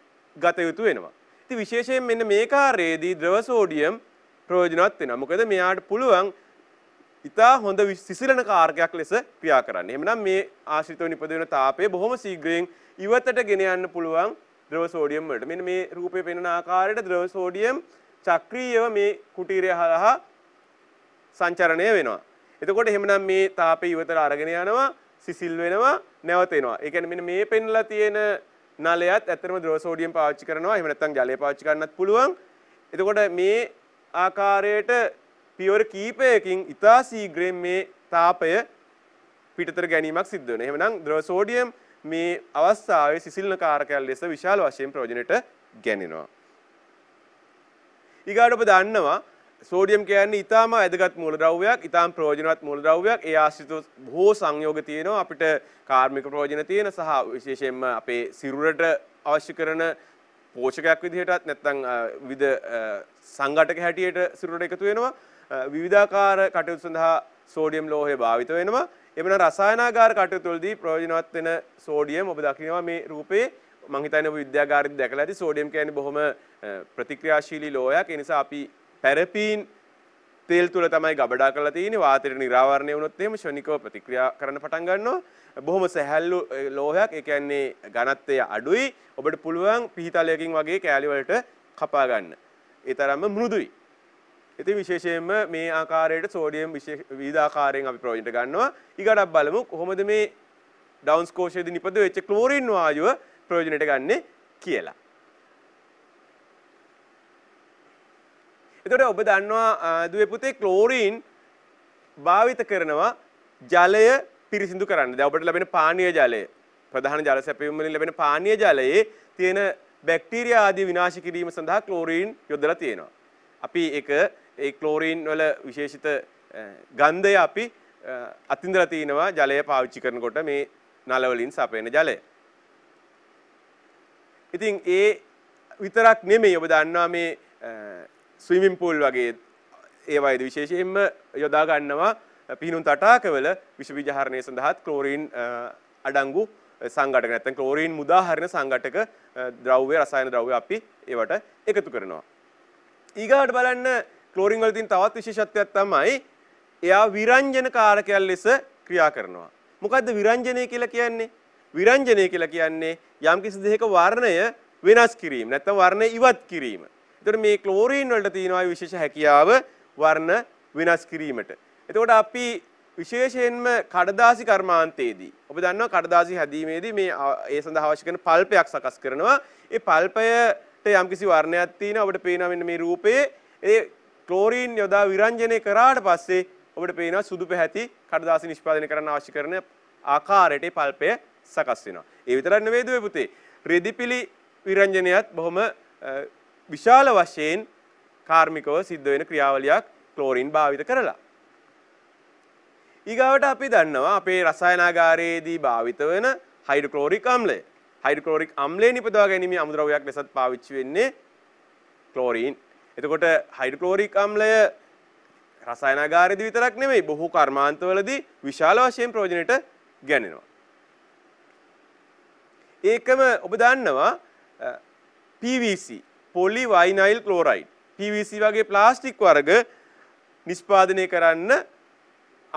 ගත යුතු වෙනවා. ඉතින් විශේෂයෙන් මෙන්න මේ කාර්යයේදී ද්‍රව සෝඩියම් ප්‍රයෝජනවත් වෙනවා. මොකද මෙයාට පුළුවන් ඉතා හොඳ සිසිලන කාර්කයක් ලෙස ක්‍රියා කරන්න. එහෙමනම් මේ ආශ්‍රිතව නිපද වෙන තාපය බොහොම ශීඝ්‍රයෙන් ඉවතට ගෙන යන්න පුළුවන් ද්‍රව සෝඩියම් වලට. මෙන්න මේ රූපේ පෙන්වන ආකාරයට ද්‍රව සෝඩියම් චක්‍රීයව මේ කුටීරය හරහා සංචරණය වෙනවා. එතකොට එහෙමනම් මේ තාපය ඉවතට අරගෙන යනවා, සිසිල් වෙනවා, නැවතෙනවා. ඒ කියන්නේ මෙන්න මේ පෙන්ලා තියෙන නලයත් ඇත්තටම ද්‍රව සෝඩියම් පාවිච්චි කරනවා. එහෙම නැත්නම් ජලය පාවිච්චි කරන්නත් පුළුවන්. එතකොට මේ ආකාරයට පියවර කීපයකින් ඉතා ශීඝ්‍රයෙන් මේ තාපය පිටතර ගැනීමක් සිද්ධ වෙනවා. එහෙමනම් ද්‍රව සෝඩියම් මේ අවස්ථාවේ සිසිලන කාරකයක් ලෙස විශාල වශයෙන් ප්‍රයෝජනෙට ගැනෙනවා. ඊගාට ඔබ දන්නවා සෝඩියම් කියන්නේ ඉතාම වැදගත් මූලද්‍රව්‍යයක්, ඉතාම ප්‍රයෝජනවත් මූලද්‍රව්‍යයක්. ඒ ආශ්‍රිත බොහෝ සංයෝග තියෙනවා. අපිට කාර්මික ප්‍රයෝජන තියෙන සහ විශේෂයෙන්ම අපේ සිරුරට අවශ්‍ය කරන පෝෂකයක් විදිහටත් නැත්නම් විවිධ සංඝටක හැටියට සිරුරට එකතු වෙනවා. විවිධාකාර කටයුතු සඳහා සෝඩියම් ලෝහය භාවිත වෙනවා. එමන රසායනාගාර කටයුතු වලදී ප්‍රයෝජනවත් වෙන සෝඩියම් ඔබ දකිනවා මේ රූපේ මං හිතන්නේ ඔබ විද්‍යාගාරෙදි දැකලා ඇති සෝඩියම් කියන්නේ බොහොම ප්‍රතික්‍රියාශීලී ලෝහයක්. ඒ නිසා අපි පැරපීන් තෙල් තුල තමයි ගබඩා කරලා තියෙන්නේ වාතයට නිරාවරණය වුණොත් එහෙම ශනිකව ප්‍රතික්‍රියා කරන්න පටන් ගන්නවා බොහොම සැහැල්ලු ලෝහයක් ඒ කියන්නේ ඝනත්වය අඩුයි ඔබට පුළුවන් පිහිතලයකින් වගේ කෑලි වලට කපා ගන්න ඒ තරම්ම මෘදුයි ඉතින් විශේෂයෙන්ම මේ ආකාරයට සෝඩියම් විවිධ ආකාරයෙන් අපි ප්‍රයෝජනට ගන්නවා ඊගඩක් බලමු කොහොමද මේ ඩවුන්ස් කෝෂයේදී නිපද වෙච්ච ක්ලෝරින් වායුව ප්‍රයෝජනට ගන්නෙ කියලා එතකොට ඔබ දන්නවා දුවේ පුතේ ක්ලෝරීන් භාවිත කරනවා ජලය පිරිසිදු කරන්න. දැන් ඔබට ලැබෙන පානීය ජලය ප්‍රධාන ජල සැපයීම් වලින් ලැබෙන පානීය ජලයේ තියෙන බැක්ටීරියා ආදී විනාශ කිරීම සඳහා ක්ලෝරීන් යොදලා තියෙනවා. අපි ඒක ඒ ක්ලෝරීන් වල විශේෂිත ගන්ධය අපි අතින්දලා තිනවා ජලය පාවිච්චි කරනකොට මේ නල වලින් සපයන ජලය. ඉතින් ඒ විතරක් නෙමෙයි ඔබ දන්නවා මේ ස්විමින් පූල් වගේ ඒවයිද විශේෂයෙන්ම යොදා ගන්නවා පිහිනුම් තටාකවල විෂ විජහරණය සඳහාත් ක්ලෝරීන් අඩංගු සංඝටක නැත්නම් ක්ලෝරීන් මුදාහරින සංඝටක ද්‍රව්‍ය රසායන ද්‍රව්‍ය අපි ඒවට එකතු කරනවා. ඊගාට බලන්න ක්ලෝරීන් වල තියෙන තවත් විශේෂත්වයක් තමයි එයා විරංජන කාරකයන් ලෙස ක්‍රියා කරනවා. මොකද්ද විරංජනය කියලා කියන්නේ? විරංජනය කියලා කියන්නේ යම්කිසි දෙයක වර්ණය වෙනස් කිරීම නැත්නම් වර්ණය ඉවත් කිරීම. එතකොට මේ ක්ලෝරීන් වලට තියෙනවා විශේෂ හැකියාව වර්ණ වෙනස් කිරීමට. එතකොට අපි විශේෂයෙන්ම කඩදාසි කර්මාන්තයේදී ඔබ දන්නවා කඩදාසි හැදීමේදී මේ ඒ සඳහා අවශ්‍ය කරන පල්පයක් සකස් කරනවා. ඒ පල්පයට යම්කිසි වර්ණයක් තියෙනවා ඔබට පේනවා මෙන්න මේ රූපයේ ඒ ක්ලෝරීන් යොදා විරංජනය කරාට පස්සේ ඔබට පේනවා සුදු පැහැති කඩදාසි නිෂ්පාදනය කරන්න අවශ්‍ය කරන ආකාරයට පල්පය සකස් වෙනවා. ඒ විතරක් නෙවෙයි දුවේ පුතේ. රෙදිපිලි විරංජනයත් බොහොම විශාල වශයෙන් කාර්මිකව සිද්ධ වෙන ක්‍රියාවලියක් ක්ලෝරින් භාවිත කරලා. ඊගාවට අපි දන්නවා අපේ රසායනාගාරයේදී භාවිත වෙන හයිඩ්‍රොක්ලෝරික් අම්ලය. හයිඩ්‍රොක්ලෝරික් අම්ලය නිපදවා ගැනීම අමුද්‍රව්‍යයක් ලෙසත් පාවිච්චි වෙන්නේ ක්ලෝරින්. එතකොට හයිඩ්‍රොක්ලෝරික් අම්ලය රසායනාගාරයේදී විතරක් නෙමෙයි බොහෝ කර්මාන්තවලදී විශාල වශයෙන් ප්‍රයෝජනෙට ගන්නවා. ඒකම ඔබ දන්නවා PVC පොලිවයිනයිල් ක්ලෝරයිඩ් PVC වගේ ප්ලාස්ටික් වර්ග නිෂ්පාදනය කරන්න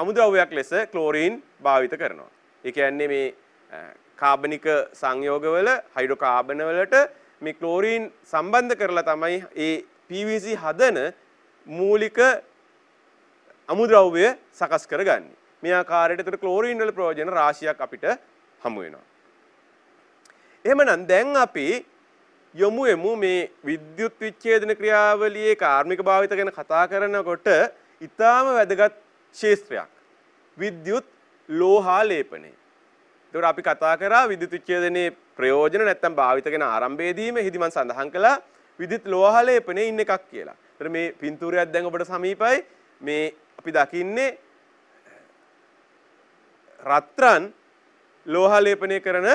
අමුද්‍රව්‍යයක් ලෙස ක්ලෝරීන් භාවිත කරනවා. ඒ කියන්නේ මේ කාබනික සංයෝගවල හයිඩ්‍රෝකාබන වලට මේ ක්ලෝරීන් සම්බන්ධ කරලා තමයි ඒ PVC හදන මූලික අමුද්‍රව්‍ය සකස් කරගන්නේ. මේ ආකාරයට ඒතර ක්ලෝරීන් වල ප්‍රයෝජන රාශියක් අපිට හමු වෙනවා. එහෙමනම් දැන් අපි යොමු එමු මේ විද්‍යුත් විච්ඡේදන ක්‍රියාවලියේ කාර්මික භාවිත ගැන කතා කරනකොට ඊටාම වැදගත් ශේත්‍රයක්. විද්‍යුත් ලෝහා ලේපනය. ඒකට අපි කතා කරා විද්‍යුත් විච්ඡේදනයේ ප්‍රයෝජන නැත්තම් භාවිත ගැන ආරම්භයේදීම එහිදී මම සඳහන් කළා විද්‍යුත් ලෝහා ලේපනයේ ඉන්න එකක් කියලා. ඒතර මේ පින්තූරයක් දැන් ඔබට සමීපයි. මේ අපි දකින්නේ රත්රන් ලෝහා ලේපනය කරන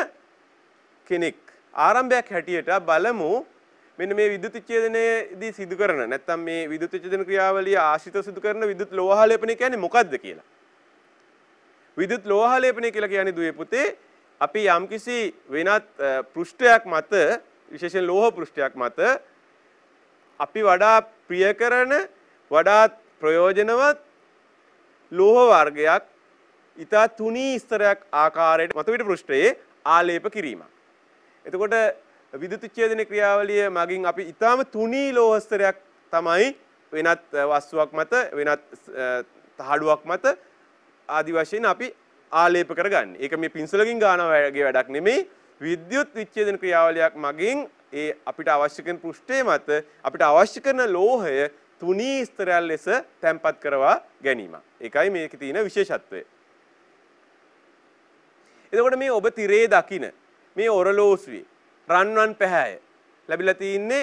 කෙනෙක්. ආරම්භයක් හැටියට බලමු මෙන්න මේ විදුලි විච්ඡේදනයේදී සිදු කරන නැත්නම් මේ විදුලි විච්ඡේදන ක්‍රියාවලිය ආශ්‍රිතව සිදු කරන විදුලි ලෝහ ලේපනය කියන්නේ මොකද්ද කියලා. විදුලි ලෝහ ලේපනය කියලා කියන්නේ දුවේ පුතේ අපි යම්කිසි වෙනත් පෘෂ්ඨයක් මත විශේෂයෙන් ලෝහ පෘෂ්ඨයක් මත අපි වඩා ප්‍රිය කරන වඩාත් ප්‍රයෝජනවත් ලෝහ වර්ගයක් ඊතා තුනී ස්තරයක් ආකාරයට මතුපිට පෘෂ්ඨයේ ආලේප කිරීමක්. එතකොට විදුතිච්ඡේදන ක්‍රියාවලිය මගින් අපි ඊටාම තුනී ලෝහස්තරයක් තමයි වෙනත් වස්තුවක් මත වෙනත් තහඩුවක් මත ආදි වශයෙන් අපි ආලේප කරගන්නේ. ඒක මේ පින්සලකින් ගන්නවාගේ වැඩක් නෙමෙයි. විද්‍යුත් විච්ඡේදන ක්‍රියාවලියක් මගින් ඒ අපිට අවශ්‍ය කරන පෘෂ්ඨයේ මත අපිට අවශ්‍ය කරන ලෝහය තුනී ස්තරයන් ලෙස තැන්පත් කරවා ගැනීම. ඒකයි මේකේ තියෙන විශේෂත්වය. එතකොට මේ ඔබ තිරේ දකින මේ ඔරලෝසුවේ රන්වන් පැහැය ලැබිලා තින්නේ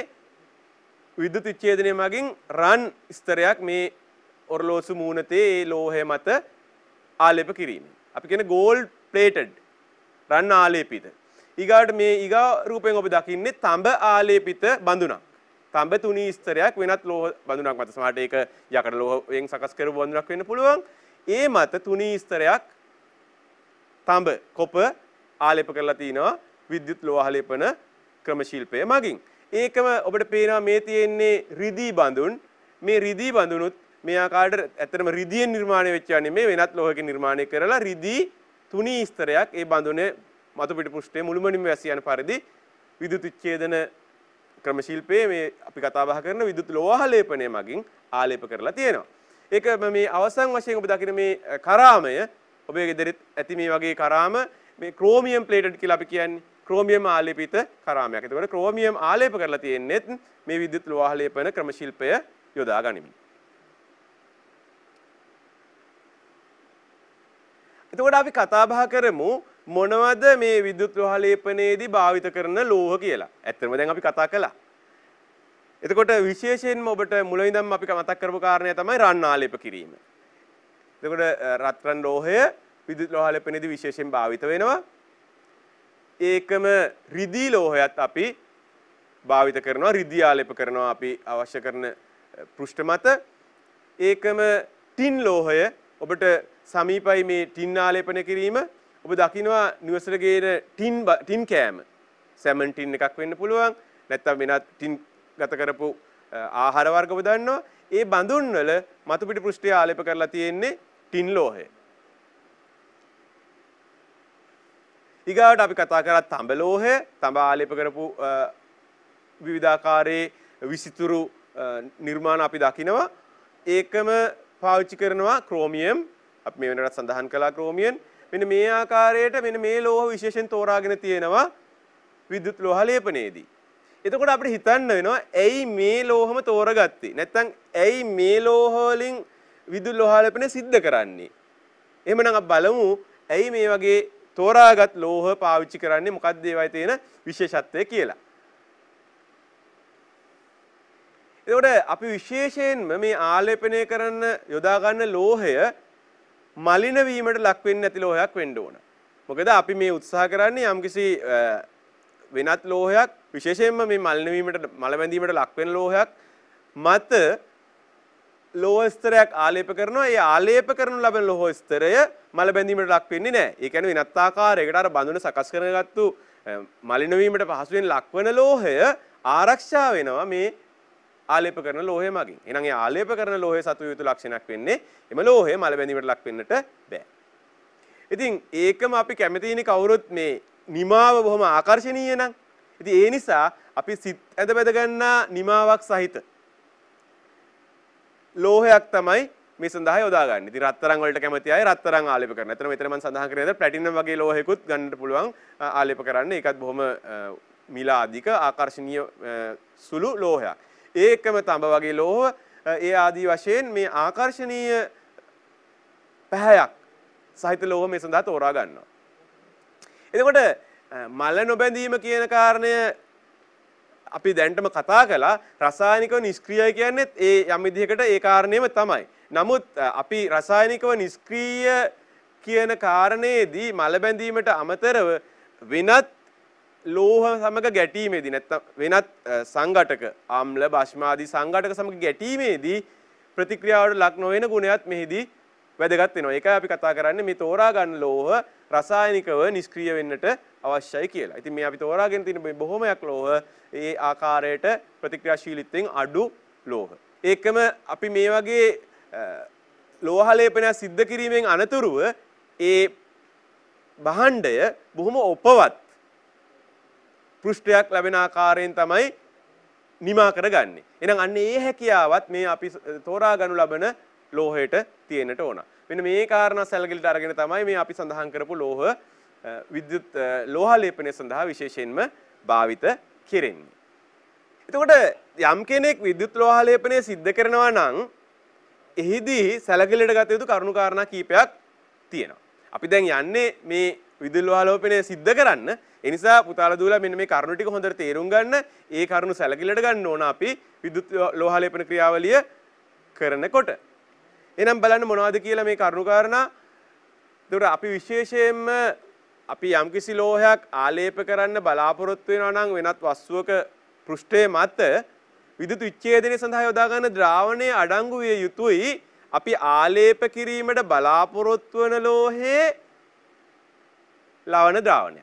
විදුලි ඡේදනය මගින් රන් ස්තරයක් මේ ඔරලෝසු මූණතේ ඒ ලෝහය මත ආලේප කිරීම. අපි කියන gold plated රන් ආලේපිත. ඊගාට මේ ඊගා රූපයෙන් ඔබ දකින්නේ තඹ ආලේපිත බඳුනක්. තඹ තුනී ස්තරයක් වෙනත් ලෝහ බඳුනක් මත සමහරට ඒක යකඩ ලෝහයෙන් සකස් කරපු බඳුනක් වෙන්න පුළුවන්. ඒ මත තුනී ස්තරයක් තඹ කොප ආලේප කරලා තිනවා විද්‍යුත් ලෝහලේපන ක්‍රමශිල්පය මගින්. ඒකම ඔබට පේනවා මේ තියෙන්නේ රිදී බඳුන්. මේ රිදී බඳුනුත් මේ ආකාරයට ඇත්තටම රිදීෙන් නිර්මාණය වෙච්ච නෙමෙයි වෙනත් ලෝහයකින් නිර්මාණය කරලා රිදී තුනී ස්තරයක් ඒ බඳුනේ මතු පිට පෘෂ්ඨයේ මුළුමනින්ම වැසී යන පරිදි විදුලි ඡේදන ක්‍රමශිල්පයේ මේ අපි කතා බහ කරන විදුලි ලෝහ ලේපනය මගින් ආලේප කරලා තියෙනවා. ඒක මේ අවසන් වශයෙන් ඔබ දකින මේ කරාමය ඔබේ ගෙදරත් ඇති මේ වගේ කරාම මේ ක්‍රෝමියම් ප්ලේටඩ් කියලා අපි කියන්නේ ක්‍රෝමියම් ආලේපිත කරාමයක්. එතකොට ක්‍රෝමියම් ආලේප කරලා තියෙන්නේත් මේ විද්‍යුත් ලෝහ ලේපන ක්‍රම ශිල්පය යොදා ගනිමින්. එතකොට අපි කතා බහ කරමු මොනවද මේ විද්‍යුත් ලෝහ ලේපනයේදී භාවිත කරන ලෝහ කියලා. ඇත්තටම දැන් අපි කතා කළා. එතකොට විශේෂයෙන්ම ඔබට මුලින්දම අපි මතක් කරපු කාරණය තමයි රන් ආලේප කිරීම. එතකොට රත්රන් ලෝහය විදුලි ලෝහලපනයේදී විශේෂයෙන් භාවිත වෙනවා. ඒකම රිදී ලෝහයත් අපි භාවිත කරනවා රිදී ආලේප කරනවා අපි අවශ්‍ය කරන පෘෂ්ඨ මත. ඒකම ටින් ලෝහය ඔබට සමීපයි මේ ටින් ආලේපනය කිරීම. ඔබ දකිනවා නිවසට ගේන ටින් ටින් කෑම. සැමන් ටින් එකක් වෙන්න පුළුවන්. නැත්නම් වෙනත් ටින් ගත කරපු ආහාර වර්ග ඔබ දන්නවා. ඒ බඳුන්වල මතු පිට පෘෂ්ඨය ආලේප කරලා තියෙන්නේ ටින් ලෝහය. ඊගාවට අපි කතා කරත් තඹලෝහය තඹ ආලේප කරපු විවිධාකාරයේ විසිතුරු නිර්මාණ අපි දකිනවා ඒකම පාවිච්චි කරනවා ක්‍රෝමියම් අපි මේ වෙනකොට සඳහන් කළා ක්‍රෝමියම් මෙන්න මේ ආකාරයට මෙන්න මේ ලෝහ විශේෂයෙන් තෝරාගෙන තියෙනවා විද්‍යුත් ලෝහ ලේපනයේදී එතකොට අපිට හිතන්න වෙනවා ඇයි මේ ලෝහම තෝරගත්තේ නැත්නම් ඇයි මේ ලෝහ වලින් විදුලි ලෝහ ලේපනය සිද්ධ කරන්නේ එහෙමනම් අපි බලමු ඇයි මේ වගේ තෝරාගත් ලෝහ පාවිච්චි කරන්නේ මොකක්ද ඒවයි තියෙන විශේෂත්වය කියලා. එතකොට අපි විශේෂයෙන්ම මේ ආලේපනය කරන යොදා ගන්න ලෝහය මලින වීමට ලක් වෙන්නේ නැති ලෝහයක් වෙන්න ඕන. මොකද අපි මේ උත්සාහ කරන්නේ යම්කිසි වෙනත් ලෝහයක් විශේෂයෙන්ම මේ මලින වීමට මල බැඳීමට ලක් වෙන ලෝහයක් මත ලෝහ ස්තරයක් ආලේප කරනවා. ඒ ආලේප කරනු ලබන ලෝහ ස්තරය මල බැඳීමට ලක් වෙන්නේ නැහැ. ඒ කියන්නේ වෙනත් ආකාරයකට අර බඳුන සකස් කරගත්තු මලින වීමට පහසුවෙන් ලක්වන ලෝහය ආරක්ෂා වෙනවා මේ ආලේප කරන ලෝහය මගින්. එහෙනම් ඒ ආලේප කරන ලෝහය සතු යුතු ලක්ෂණයක් වෙන්නේ එම ලෝහය මල බැඳීමට ලක් වෙන්නට බෑ. ඉතින් ඒකම අපි කැමතිනේ කවුරුත් මේ නිමාව බොහොම ආකර්ශනීය නම්. ඉතින් ඒ නිසා අපි සිත් ඇද බැද ගන්නා නිමාවක් සහිත ලෝහයක් තමයි මේ සඳහා යොදාගන්න. ඉතින් රත්තරන් වලට කැමති අය රත්තරන් ආලේප කරන. එතන මෙතන මම සඳහන් කරේ නේද ප්ලැටිනම් වගේ ලෝහයකුත් ගන්නට පුළුවන් ආලේප කරන්න. ඒකත් බොහොම මිලා අධික ආකර්ශනීය සුළු ලෝහයක්. ඒ එකම තඹ වගේ ලෝහ ඒ ආදී වශයෙන් මේ ආකර්ශනීය පැහැයක් සහිත ලෝහ මේ සඳහා තෝරා ගන්නවා. එතකොට මල නොබැඳීම කියන කාරණය අපි දැන්ටම කතා කළා රසායනිකව නිෂ්ක්‍රියයි කියන්නේ ඒ යම් විදිහකට ඒ කාරණේම තමයි. නමුත් අපි රසායනිකව නිෂ්ක්‍රීය කියන කාරණේදී මල බැඳීමට අමතරව වෙනත් ලෝහ සමග ගැටීමේදී නැත්නම් වෙනත් සංඝටක ආම්ල භාෂ්ම ආදී සංඝටක සමග ගැටීමේදී ප්‍රතික්‍රියාවට ලක් නොවන ගුණයක් මෙහිදී වැදගත් වෙනවා. ඒකයි අපි කතා කරන්නේ මේ තෝරා ගන්න ලෝහ රසායනිකව නිෂ්ක්‍රිය වෙන්නට අවශ්‍යයි කියලා. ඉතින් මේ අපි තෝරාගෙන තියෙන මේ බොහොමයක් ලෝහ ඒ ආකාරයට ප්‍රතික්‍රියාශීලීත්වයෙන් අඩු ලෝහ. ඒකම අපි මේ වගේ ලෝහ ලේපනය සිද්ධ කිරීමෙන් අනතුරුව ඒ භාණ්ඩය බොහොම ඔපවත් පෘෂ්ඨයක් ලැබෙන ආකාරයෙන් තමයි නිමා කරගන්නේ. එහෙනම් අන්න ඒ හැකියාවත් මේ අපි තෝරාගනු ලබන ලෝහයට තියෙන්නට ඕන. මෙන්න මේ කාරණා සැලකිලිට අරගෙන තමයි මේ අපි සඳහන් කරපු ලෝහ විද්‍යුත් ලෝහාලේපනය සඳහා විශේෂයෙන්ම භාවිත කෙරෙන්නේ. එතකොට යම් කෙනෙක් විද්‍යුත් ලෝහාලේපනය සිද්ධ කරනවා නම් එහිදී සැලකිලිට ගත යුතු කරුණු කාරණා කීපයක් තියෙනවා. අපි දැන් යන්නේ මේ විදුල් වාලෝපනය සිද්ධ කරන්න. ඒ නිසා පුතාලා දූලා මෙන්න මේ කරුණු ටික හොඳට තේරුම් ගන්න. ඒ කරුණු සැලකිලිට ගන්න ඕන අපි විදුත් ලෝහාලේපන ක්‍රියාවලිය කරනකොට. එහෙනම් බලන්න මොනවද කියලා මේ කරුණු කාරණා. ඒකට අපි විශේෂයෙන්ම අපි යම්කිසි ලෝහයක් ආලේප කරන්න බලාපොරොත්තු වෙනවා නම් වෙනත් වස්තුවක පෘෂ්ඨයේ මත විදුලි විච්ඡේදනය සඳහා යොදා ගන්න ද්‍රාවණය අඩංගු විය යුතුයි අපි ආලේප කිරීමට බලාපොරොත්තු වන ලෝහයේ ලවණ ද්‍රාවණය.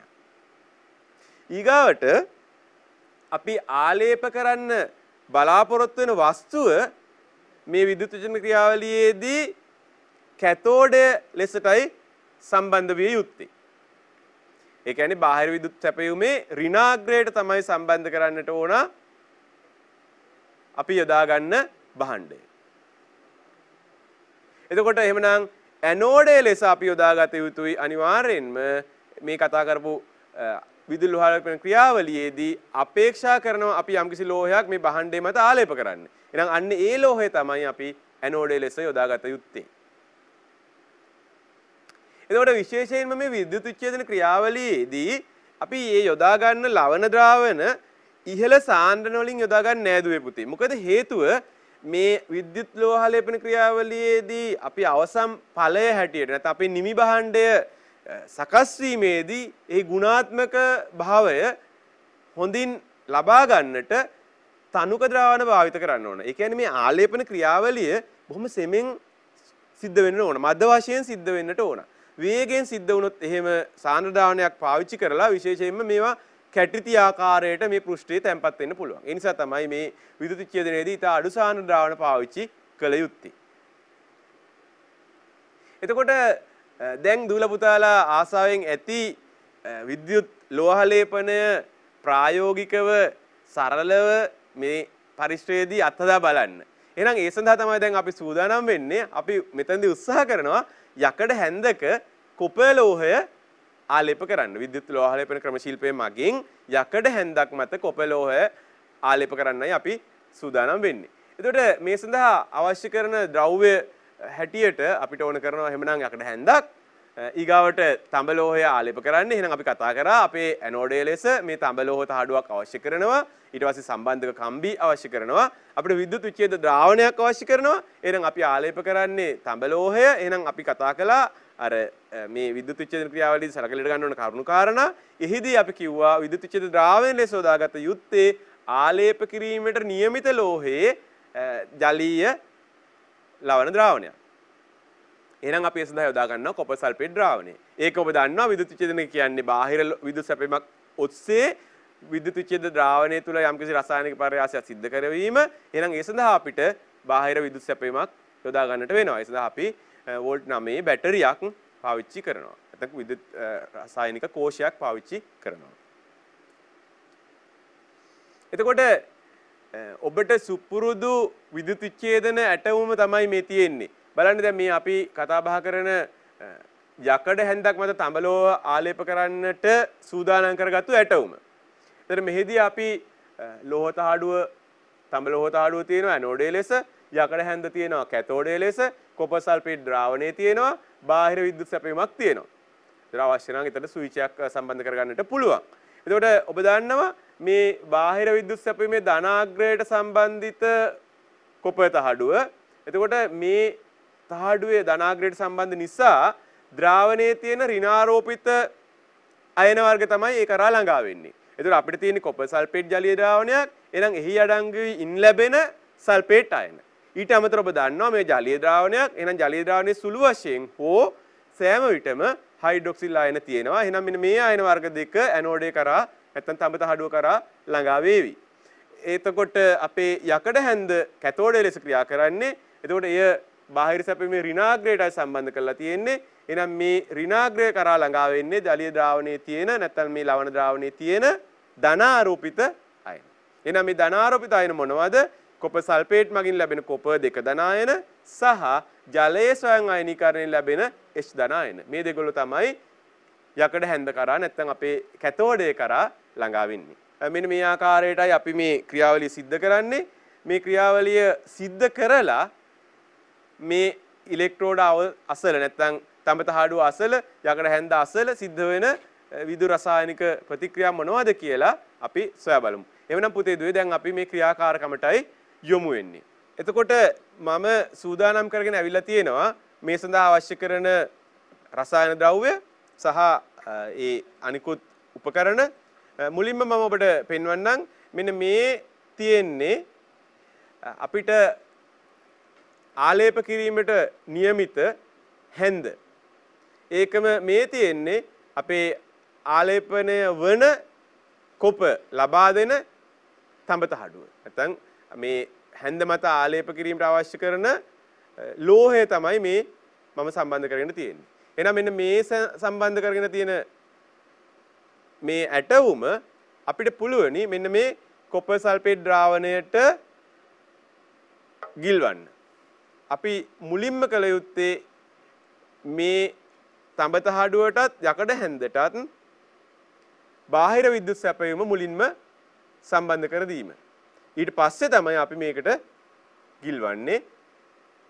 ඊගාවට අපි ආලේප කරන්න බලාපොරොත්තු වෙන වස්තුව මේ විදුලි ක්‍රියාවලියේදී කැතෝඩය ලෙසටයි සම්බන්ධ විය යුත්තේ. ඒ කියන්නේ බාහිර විදුලි සැපයීමේ ඍණාග්‍රයට තමයි සම්බන්ධ කරන්නට ඕන අපි යොදා ගන්න භාණ්ඩය. එතකොට එහෙමනම් ඇනෝඩේ ලෙස අපි යොදාගත යුතුයි අනිවාර්යෙන්ම මේ කතා කරපු විදුලි හාරකන ක්‍රියාවලියේදී අපේක්ෂා කරනවා අපි යම්කිසි ලෝහයක් මේ භාණ්ඩේ මත ආලේප කරන්න. එහෙනම් අන්න ඒ ලෝහය තමයි අපි ඇනෝඩේ ලෙස යොදාගත යුත්තේ. එතකොට විශේෂයෙන්ම මේ විද්‍යුත් විච්ඡේදන ක්‍රියාවලියේදී අපි මේ යොදා ගන්න ලවණ ද්‍රාවණ ඉහළ සාන්ද්‍රණ වලින් යොදා ගන්න නෑදුවේ පුතේ. මොකද හේතුව මේ විද්‍යුත් ලෝහ ලේපන ක්‍රියාවලියේදී අපි අවසන් ඵලය හැටියට නැත්නම් අපේ නිමි භාණ්ඩය සකස් වීමේදී ඒ ගුණාත්මක භාවය හොඳින් ලබා ගන්නට තනුක ද්‍රාවණ භාවිත කරන්න ඕන. ඒ කියන්නේ මේ ආලේපන ක්‍රියාවලිය බොහොම සෙමෙන් සිද්ධ වෙන්න ඕන. මද වශයෙන් සිද්ධ වෙන්නට ඕන. වේගෙන් සිද්ධ වුණොත් එහෙම සාන්ද්‍රධාවනයක් පාවිච්චි කරලා විශේෂයෙන්ම මේවා කැටිති ආකාරයට මේ පෘෂ්ඨයේ තැම්පත් වෙන්න පුළුවන්. ඒ නිසා තමයි මේ විදුලි ඡේදනයේදී ඊට අඩු සාන්ද්‍රධාවන පාවිච්චි කළ යුත්තේ. එතකොට දැන් දූල පුතාලා ආසාවෙන් ඇති විද්‍යුත් ලෝහලේපනය ප්‍රායෝගිකව සරලව මේ පරිශ්‍රයේදී අත්හදා බලන්න. එහෙනම් ඒ සඳහා තමයි දැන් අපි සූදානම් වෙන්නේ. අපි මෙතනදී උත්සාහ කරනවා යකඩ හැන්දක කොපලෝහය ආලේප කරන්න විද්‍යුත් ලෝහලේපන ක්‍රම ශිල්පයේ මගින් යකඩ හැන්දක් මත කොපලෝහය ආලේප කරන්නයි අපි සූදානම් වෙන්නේ. එතකොට මේ සඳහා අවශ්‍ය කරන ද්‍රව්‍ය හැටියට අපිට ඕන කරනවා එහෙමනම් යකඩ හැන්දක් ඊගාවට තඹලෝහය ආලේප කරන්න එහෙනම් අපි කතා කරා අපේ ඇනෝඩය ලෙස මේ තඹලෝහ තහඩුවක් අවශ්‍ය කරනවා ඊට පස්සේ සම්බන්ධක කම්බි අවශ්‍ය කරනවා අපිට විද්‍යුත් විච්ඡේද ද්‍රාවණයක් අවශ්‍ය කරනවා එහෙනම් අපි ආලේප කරන්නේ තඹලෝහය එහෙනම් අපි කතා කළා අර මේ විද්‍යුත් විච්ඡේදන ක්‍රියාවලියදී සලකලට ගන්න ඕන කරුණු කාරණා එහිදී අපි කිව්වා විද්‍යුත් විච්ඡේද ද්‍රාවණය ලෙස හොදාගත යුත්තේ ආලේප කිරීමට නියමිත ලෝහයේ ජලීය ලවණ ද්‍රාවණයක් එහෙනම් අපි ඒ සඳහා යොදා ගන්නවා කොපර් සල්ෆේට් ද්‍රාවණය. ඒක ඔබ දන්නවා විදුලි ඡේදන කියන්නේ බාහිර විදුලි සැපයීමක් ඔස්සේ විදුලි ඡේද ද්‍රාවණය තුළ යම්කිසි රසායනික පරිහාසයක් සිද්ධ කරවීම. එහෙනම් ඒ සඳහා අපිට බාහිර විදුලි සැපයීමක් යොදා ගන්නට වෙනවා. ඒ සඳහා අපි වෝල්ට් 9 බැටරියක් පාවිච්චි කරනවා. නැත්නම් විදුලි රසායනික කෝෂයක් පාවිච්චි කරනවා. එතකොට ඔබට සුපුරුදු විදුලි ඡේදන ඇටවුම තමයි මේ තියෙන්නේ. බලන්න දැන් මේ අපි කතා බහ කරන යකඩ හැන්දක් මත තඹලෝ ආලේප කරන්නට සූදානම් කරගත්තු ඇටවුම. ඒතර මෙහිදී අපි ලෝහ තහඩුව තඹ ලෝහ තහඩුව තියෙනවා ඇනෝඩේ ලෙස, යකඩ හැන්ද තියෙනවා කැතෝඩේ ලෙස, කොපර් සල්ෆේට් ද්‍රාවණය තියෙනවා, බාහිර විද්‍යුත් සැපයීමක් තියෙනවා. ඒතර අවශ්‍ය නම් ඒතර ස්විචයක් සම්බන්ධ කරගන්නට පුළුවන්. එතකොට ඔබ දන්නවා මේ බාහිර විද්‍යුත් සැපයීමේ ධනාග්‍රයට සම්බන්ධිත කොපර් තහඩුව. එතකොට මේ තහඩුවේ ධනාග්‍රයට සම්බන්ධ නිසා ද්‍රාවණයේ තියෙන ඍණාරෝපිත අයන වර්ග තමයි ඒ කරා ළඟා වෙන්නේ. ඒතර අපිට තියෙන කොපර් සල්ෆේට් ජලීය ද්‍රාවණයක්. එහෙනම් එහි අඩංගුයි ඉන් ලැබෙන සල්ෆේට් අයන. ඊට අමතරව ඔබ දන්නවා මේ ජලීය ද්‍රාවණයක්. එහෙනම් ජලීය ද්‍රාවණයේ සුළු වශයෙන් හෝ සෑම විටම හයිඩ්‍රොක්සිල් අයන තියෙනවා. එහෙනම් මෙන්න මේ අයන වර්ග දෙක ඇනෝඩේ කරා නැත්නම් තඹ තහඩුව කරා ළඟා වේවි. එතකොට අපේ යකඩ හැන්ද කැතෝඩය ලෙස ක්‍රියා කරන්නේ. එතකොට එය බාහිර සැපීමේ ඍණාග්‍රයටයි සම්බන්ධ කරලා තියෙන්නේ. එහෙනම් මේ ඍණාග්‍රය කරා ළඟා වෙන්නේ ජලීය ද්‍රාවණයේ තියෙන නැත්නම් මේ ලවණ ද්‍රාවණයේ තියෙන ධනාරූපිත අයන. එහෙනම් මේ ධනාරූපිත අයන මොනවද? කොප සල්පේට් මගින් ලැබෙන කොප දෙක ධනායන සහ ජලයේ ස්වයං අයනීකරණයෙන් ලැබෙන H ධනායන. මේ දෙගොල්ලෝ තමයි යකඩ හැන්ද කරා නැත්නම් අපේ කැතෝඩය කරා ළඟා වෙන්නේ. මෙන්න මේ ආකාරයටයි අපි මේ ක්‍රියාවලිය සිද්ධ කරන්නේ. මේ ක්‍රියාවලිය සිද්ධ කරලා මේ ඉලෙක්ට්‍රෝඩ අසල නැත්තම් තමත හාඩුව අසල යකඩ හැන්ද අසල සිද්ධ වෙන විදු රසායනික ප්‍රතික්‍රියා මොනවද කියලා අපි සොයා බලමු. එවනම් පුතේ දුවේ දැන් අපි මේ ක්‍රියාකාරකමටයි යොමු වෙන්නේ. එතකොට මම සූදානම් කරගෙන ඇවිල්ලා තියෙනවා මේ සඳහා අවශ්‍ය කරන රසායන ද්‍රව්‍ය සහ ඒ අනිකුත් උපකරණ මුලින්ම මම ඔබට පෙන්වන්නම් මෙන්න මේ තියෙන්නේ අපිට ආලේප කිරීමට નિયમિત හැන්ද. ඒකම මේ තියෙන්නේ අපේ ආලේපනය වන කොප ලබා දෙන තඹතහඩුව. නැත්නම් මේ හැන්ද මත ආලේප කිරීමට අවශ්‍ය කරන ලෝහය තමයි මේ මම සම්බන්ධ කරගෙන තියෙන්නේ. එහෙනම් මෙන්න මේ සම්බන්ධ කරගෙන තියෙන මේ ඇටවුම අපිට පුළුවනි මෙන්න මේ කොපර් සල්ෆේට් ද්‍රාවණයට ගිල්වන්න. අපි මුලින්ම කළ යුත්තේ මේ තඹතහඩුවටත් යකඩ හැන්දටත් බාහිර විද්‍යුත් සැපයීම මුලින්ම සම්බන්ධ කර දීම. ඊට පස්සේ තමයි අපි මේකට ගිල්වන්නේ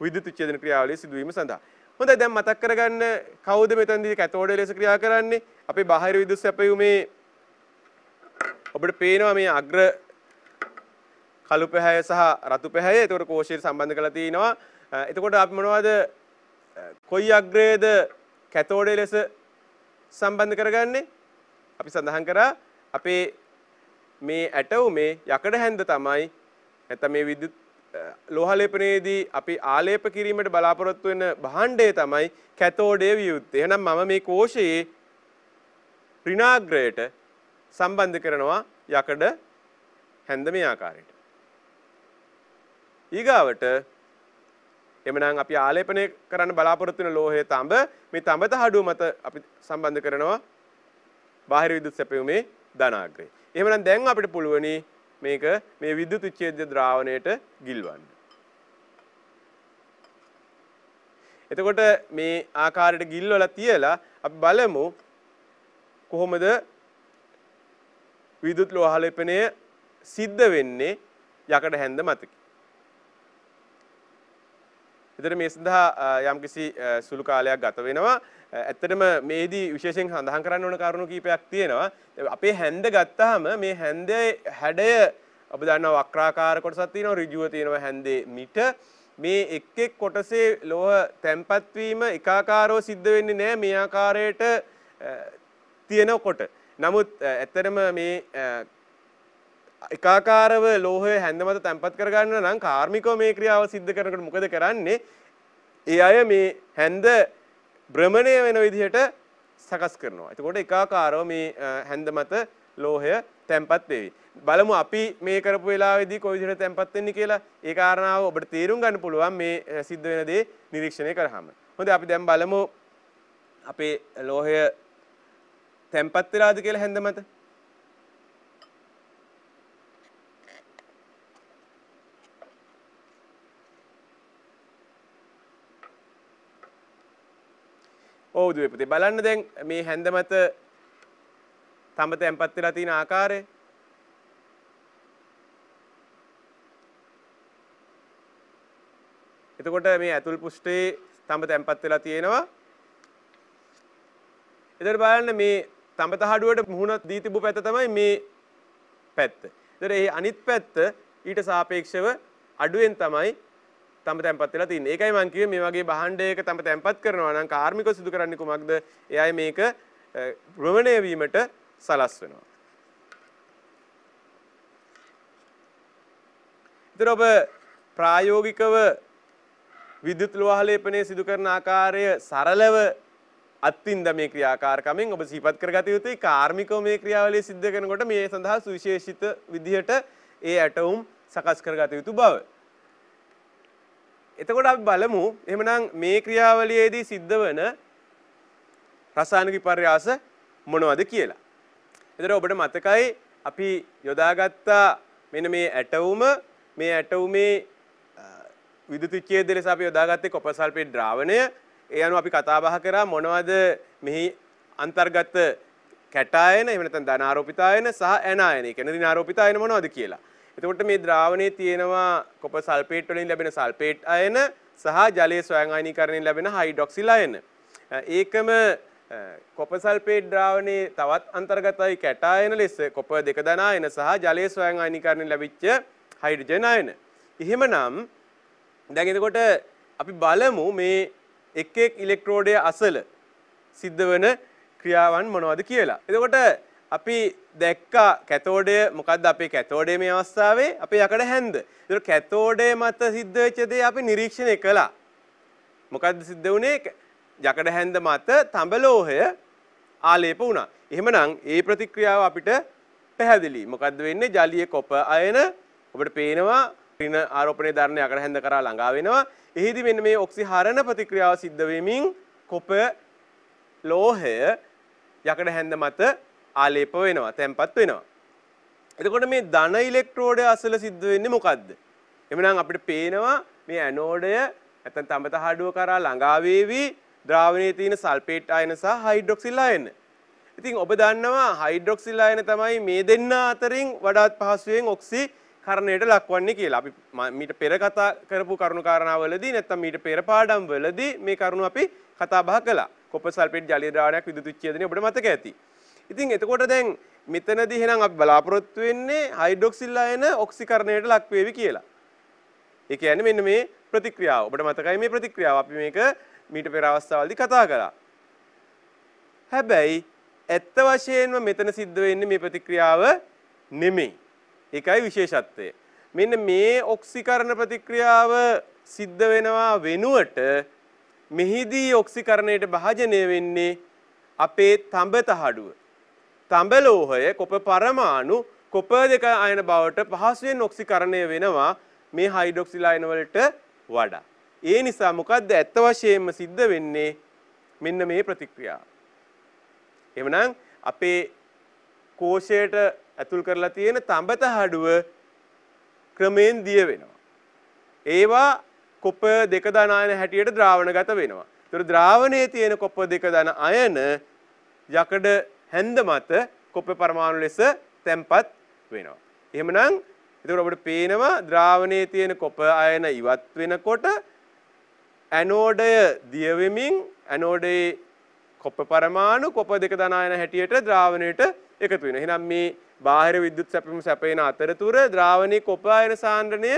විද්‍යුත් උච්ඡේදන ක්‍රියාවලිය සිදුවීම සඳහා. හොඳයි දැන් මතක් කරගන්න කවුද මෙතනදී කැතෝඩ ලෙස ක්‍රියා කරන්නේ? අපේ බාහිර විද්‍යුත් සැපයීමේ ඔබට පේනවා මේ අග්‍ර කළු පැහැය සහ රතු පැහැය. ඒතකොට කෝෂයට සම්බන්ධ කරලා තිනවා. එතකොට අපි මොනවද කොයි අග්‍රයේද කැතෝඩේ ලෙස සම්බන්ධ කරගන්නේ? අපි සඳහන් කරා අපේ මේ ඇටවුමේ යකඩ හැන්ද තමයි නැත්නම් මේ විද්‍යුත් ලෝහලේපනයේදී අපි ආලේප කිරීමට බලාපොරොත්තු වෙන භාණ්ඩය තමයි කැතෝඩේ වියුත්තේ. එහෙනම් මම මේ කෝෂයේ ඍණාග්‍රයට සම්බන්ධ කරනවා යකඩ හැන්ද මේ ආකාරයට. ඊගාවට එමනම් අපි ආලේපනය කරන්න බලාපොරොත්තු වෙන ලෝහය තඹ මේ තඹ තහඩුව මත අපි සම්බන්ධ කරනවා බාහිර විදුලි සැපයුමේ ධනාග්‍රය. එහෙමනම් දැන් අපිට පුළුවනි මේක මේ විදුලි උච්ඡේද ද්‍රාවණයට ගිල්වන්න. එතකොට මේ ආකාරයට ගිල්වලා තියලා අපි බලමු කොහොමද විදුලි ලෝහලපනය සිද්ධ වෙන්නේ යකඩ හැන්ද මතකේ. එතට මේ සඳහා යම්කිසි සුළු කාලයක් ගත වෙනවා. ඇත්තටම මේදී විශේෂෙන් සඳහන් කරන්න ඕන කරුණු කීපයක් තියෙනවා. අපේ හැන්ද ගත්තාම මේ හැන්දේ හැඩය ඔබ දන්නවා වක්‍රාකාර කොටසක් තියෙනවා ඍජුව තියෙනවා හැන්දේ මිට මේ එක් එක් කොටසේ ලෝහ තැම්පත් වීම එකාකාරව සිද්ධ වෙන්නේ නැහැ මේ ආකාරයට තියෙනකොට. නමුත් ඇත්තටම මේ එකාකාරව ලෝහය හැඳ මත තැම්පත් කරගන්න නම් කාර්මිකව මේ ක්‍රියාව සිද්ධ කරනකොට මොකද කරන්නේ? ඒ අය මේ හැඳ භ්‍රමණය වෙන විදිහට සකස් කරනවා. එතකොට එකාකාරව මේ හැඳ මත ලෝහය තැම්පත් වේවි. බලමු අපි මේ කරපු වෙලාවේදී කොයි විදිහට තැම්පත් වෙන්නේ කියලා. ඒ කාරණාව ඔබට තේරුම් ගන්න පුළුවන් මේ සිද්ධ වෙන දේ නිරීක්ෂණය කරාම. හොඳයි අපි දැන් බලමු අපේ ලෝහය තැම්පත් වෙලාද කියලා හැඳ මත. ඕවුදුවේ පුතේ. බලන්න දැන් මේ හැන්දමත තඹ තැම්පත් වෙලා තියෙන ආකාරය. එතකොට මේ ඇතුල් පුෂ්ඨයේ තඹ තැම්පත් වෙලා තියෙනවා. එතකොට බලන්න මේ තඹ තහඩුවට මුහුණ දී තිබු පැත්ත තමයි මේ පැත්ත. එතකොට මේ අනිත් පැත්ත ඊට සාපේක්ෂව අඩුවෙන් තමයි තම තැන්පත් වෙලා තියෙන්නේ. ඒකයි මම කිව්වේ මේ වගේ භාණ්ඩයක තම තැන්පත් කරනවා නම් කාර්මිකව සිදු කරන්නේ කුමක්ද? එයයි මේක ප්‍රවණය වීමට සලස්වනවා. ඉතින් ඔබ ප්‍රායෝගිකව විද්‍යුත් ලෝහලේ පනේ සිදු කරන ආකාරය සරලව අත්ින්ද මේ ක්‍රියාකාරකමෙන් ඔබ සිහිපත් කරගත යුතුයි කාර්මිකව මේ ක්‍රියාවලිය සිද්ධ කරනකොට මේ සඳහා සුවිශේෂිත විදිහට ඒ ඇටවුම් සකස් කරගත යුතු බව. එතකොට අපි බලමු එහෙමනම් මේ ක්‍රියාවලියේදී සිද්ධ වෙන රසායනික විපර්යාස මොනවද කියලා. එතකොට ඔබට මතකයි අපි යොදාගත්ත මෙන්න මේ ඇටවුම මේ ඇටවුමේ විදුලි ඡේදය ලෙස අපි යොදාගත්තේ කොපර් සල්ෆේට් ද්‍රාවණය. ඒ අනුව අපි කතා බහ කරා මොනවද මෙහි අන්තර්ගත කැටායන එහෙම නැත්නම් ධනාරෝපිතායන සහ ඇනායන. ඒ කියන්නේ ඍණාරෝපිතායන මොනවද කියලා. එතකොට මේ ද්‍රාවණයේ තියෙනවා කොපර් සල්ෆේට් වලින් ලැබෙන සල්ෆේට් අයන සහ ජලයේ ස්වයං අයනීකරණයෙන් ලැබෙන හයිඩ්‍රොක්සිල් අයන. ඒකම කොපර් සල්ෆේට් ද්‍රාවණයේ තවත් අන්තර්ගතයි කැටායන ලෙස කොපර් දෙක දනායන සහ ජලයේ ස්වයං අයනීකරණයෙන් ලැබිච්ච හයිඩ්‍රජන් අයන. එහෙමනම් දැන් එතකොට අපි බලමු මේ එක් එක් ඉලෙක්ට්‍රෝඩයේ අසල සිද්ධ වෙන ක්‍රියාවන් මොනවද කියලා. එතකොට අපි දැක්කා කැතෝඩය මොකද අපේ කැතෝඩේ මේ අවස්ථාවේ අපේ යකඩ හැන්ද. ඒතර කැතෝඩේ මත සිද්ධ වෙච්ච දේ අපි නිරීක්ෂණය කළා. මොකද්ද සිද්ධ වුනේ? යකඩ හැන්ද මත තඹ ලෝහය ආලේප වුණා. එහෙමනම් ඒ ප්‍රතික්‍රියාව අපිට පැහැදිලි. මොකද්ද වෙන්නේ? ජලීය කොප අයන ඔබට පේනවා ඍණ ආරෝපණය ධර්ණ යකඩ හැන්ද කරා ළඟා වෙනවා. එහිදී මෙන්න මේ ඔක්සිහරණ ප්‍රතික්‍රියාව සිද්ධ වෙමින් කොප ලෝහය යකඩ හැන්ද මත ආලේප වෙනවා තැම්පත් වෙනවා. එතකොට මේ ධන ඉලෙක්ට්‍රෝඩය අසල සිද්ධ වෙන්නේ මොකද්ද? එමනම් අපිට පේනවා මේ ඇනෝඩය නැත්නම් තඹත හඩුව කරා ළඟා වේවි ද්‍රාවණයේ තියෙන සල්ෆේට් අයන සහ හයිඩ්‍රොක්සිල් අයන. ඉතින් ඔබ දන්නවා හයිඩ්‍රොක්සිල් අයන තමයි මේ දෙන්න අතරින් වඩාත් පහසුවෙන් ඔක්සි කරණයට ලක්වන්නේ කියලා. අපි මීට පෙර කතා කරපු කරුණු කාරණාවලදී නැත්නම් මීට පෙර පාඩම්වලදී මේ කරුණු අපි කතා බහ කළා. කොපර් සල්ෆේට් ජලීය ද්‍රාවණයක් විදුලි උච්ඡේදනයේ ඔබට මතක ඇති. ඉතින් එතකොට දැන් මෙතනදී එහෙනම් අපි බලාපොරොත්තු වෙන්නේ හයිඩ්‍රොක්සිල් අයන ඔක්සිකරණයට ලක් වේවි කියලා. ඒ කියන්නේ මෙන්න මේ ප්‍රතික්‍රියාව. ඔබට මතකයි මේ ප්‍රතික්‍රියාව අපි මේක මීට පෙර අවස්ථාවලදී කතා කරා. හැබැයි ඇත්ත වශයෙන්ම මෙතන සිද්ධ වෙන්නේ මේ ප්‍රතික්‍රියාව නෙමෙයි. ඒකයි විශේෂත්වය. මෙන්න මේ ඔක්සිකරණ ප්‍රතික්‍රියාව සිද්ධ වෙනවා වෙනුවට මෙහිදී ඔක්සිකරණයට භාජනය වෙන්නේ අපේ තඹ තහඩුව. තඹලෝහය කොප පරමාණු කොපර් දෙක අයන බවට පහසුවෙන් ඔක්සිකරණය වෙනවා මේ හයිඩ්‍රොක්සිල් අයන වලට වඩා. ඒ නිසා මොකද්ද ඇත්ත වශයෙන්ම සිද්ධ වෙන්නේ මෙන්න මේ ප්‍රතික්‍රියාව. එහෙමනම් අපේ කෝෂයට ඇතුල් කරලා තියෙන තඹත හඩුව ක්‍රමයෙන් දිය වෙනවා. ඒවා කොප දෙක දන අයන හැටියට ද්‍රාවණගත වෙනවා. ඒතර ද්‍රාවණයේ තියෙන කොප දෙක දන අයන යකඩ හැන්ද මත කොප්ප පරමාණු ලෙස තැම්පත් වෙනවා. එහෙමනම් එතකොට අපිට පේනවා ද්‍රාවණයේ තියෙන කොප අයන ඉවත් වෙනකොට ඇනෝඩය දිය වෙමින් ඇනෝඩයේ කොප පරමාණු කොප දෙක ධනායන හැටියට ද්‍රාවණයට එකතු වෙනවා. එහෙනම් මේ බාහිර විද්‍යුත් සැපීම සැපේන අතරතුර ද්‍රාවණයේ කොප අයන සාන්ද්‍රණය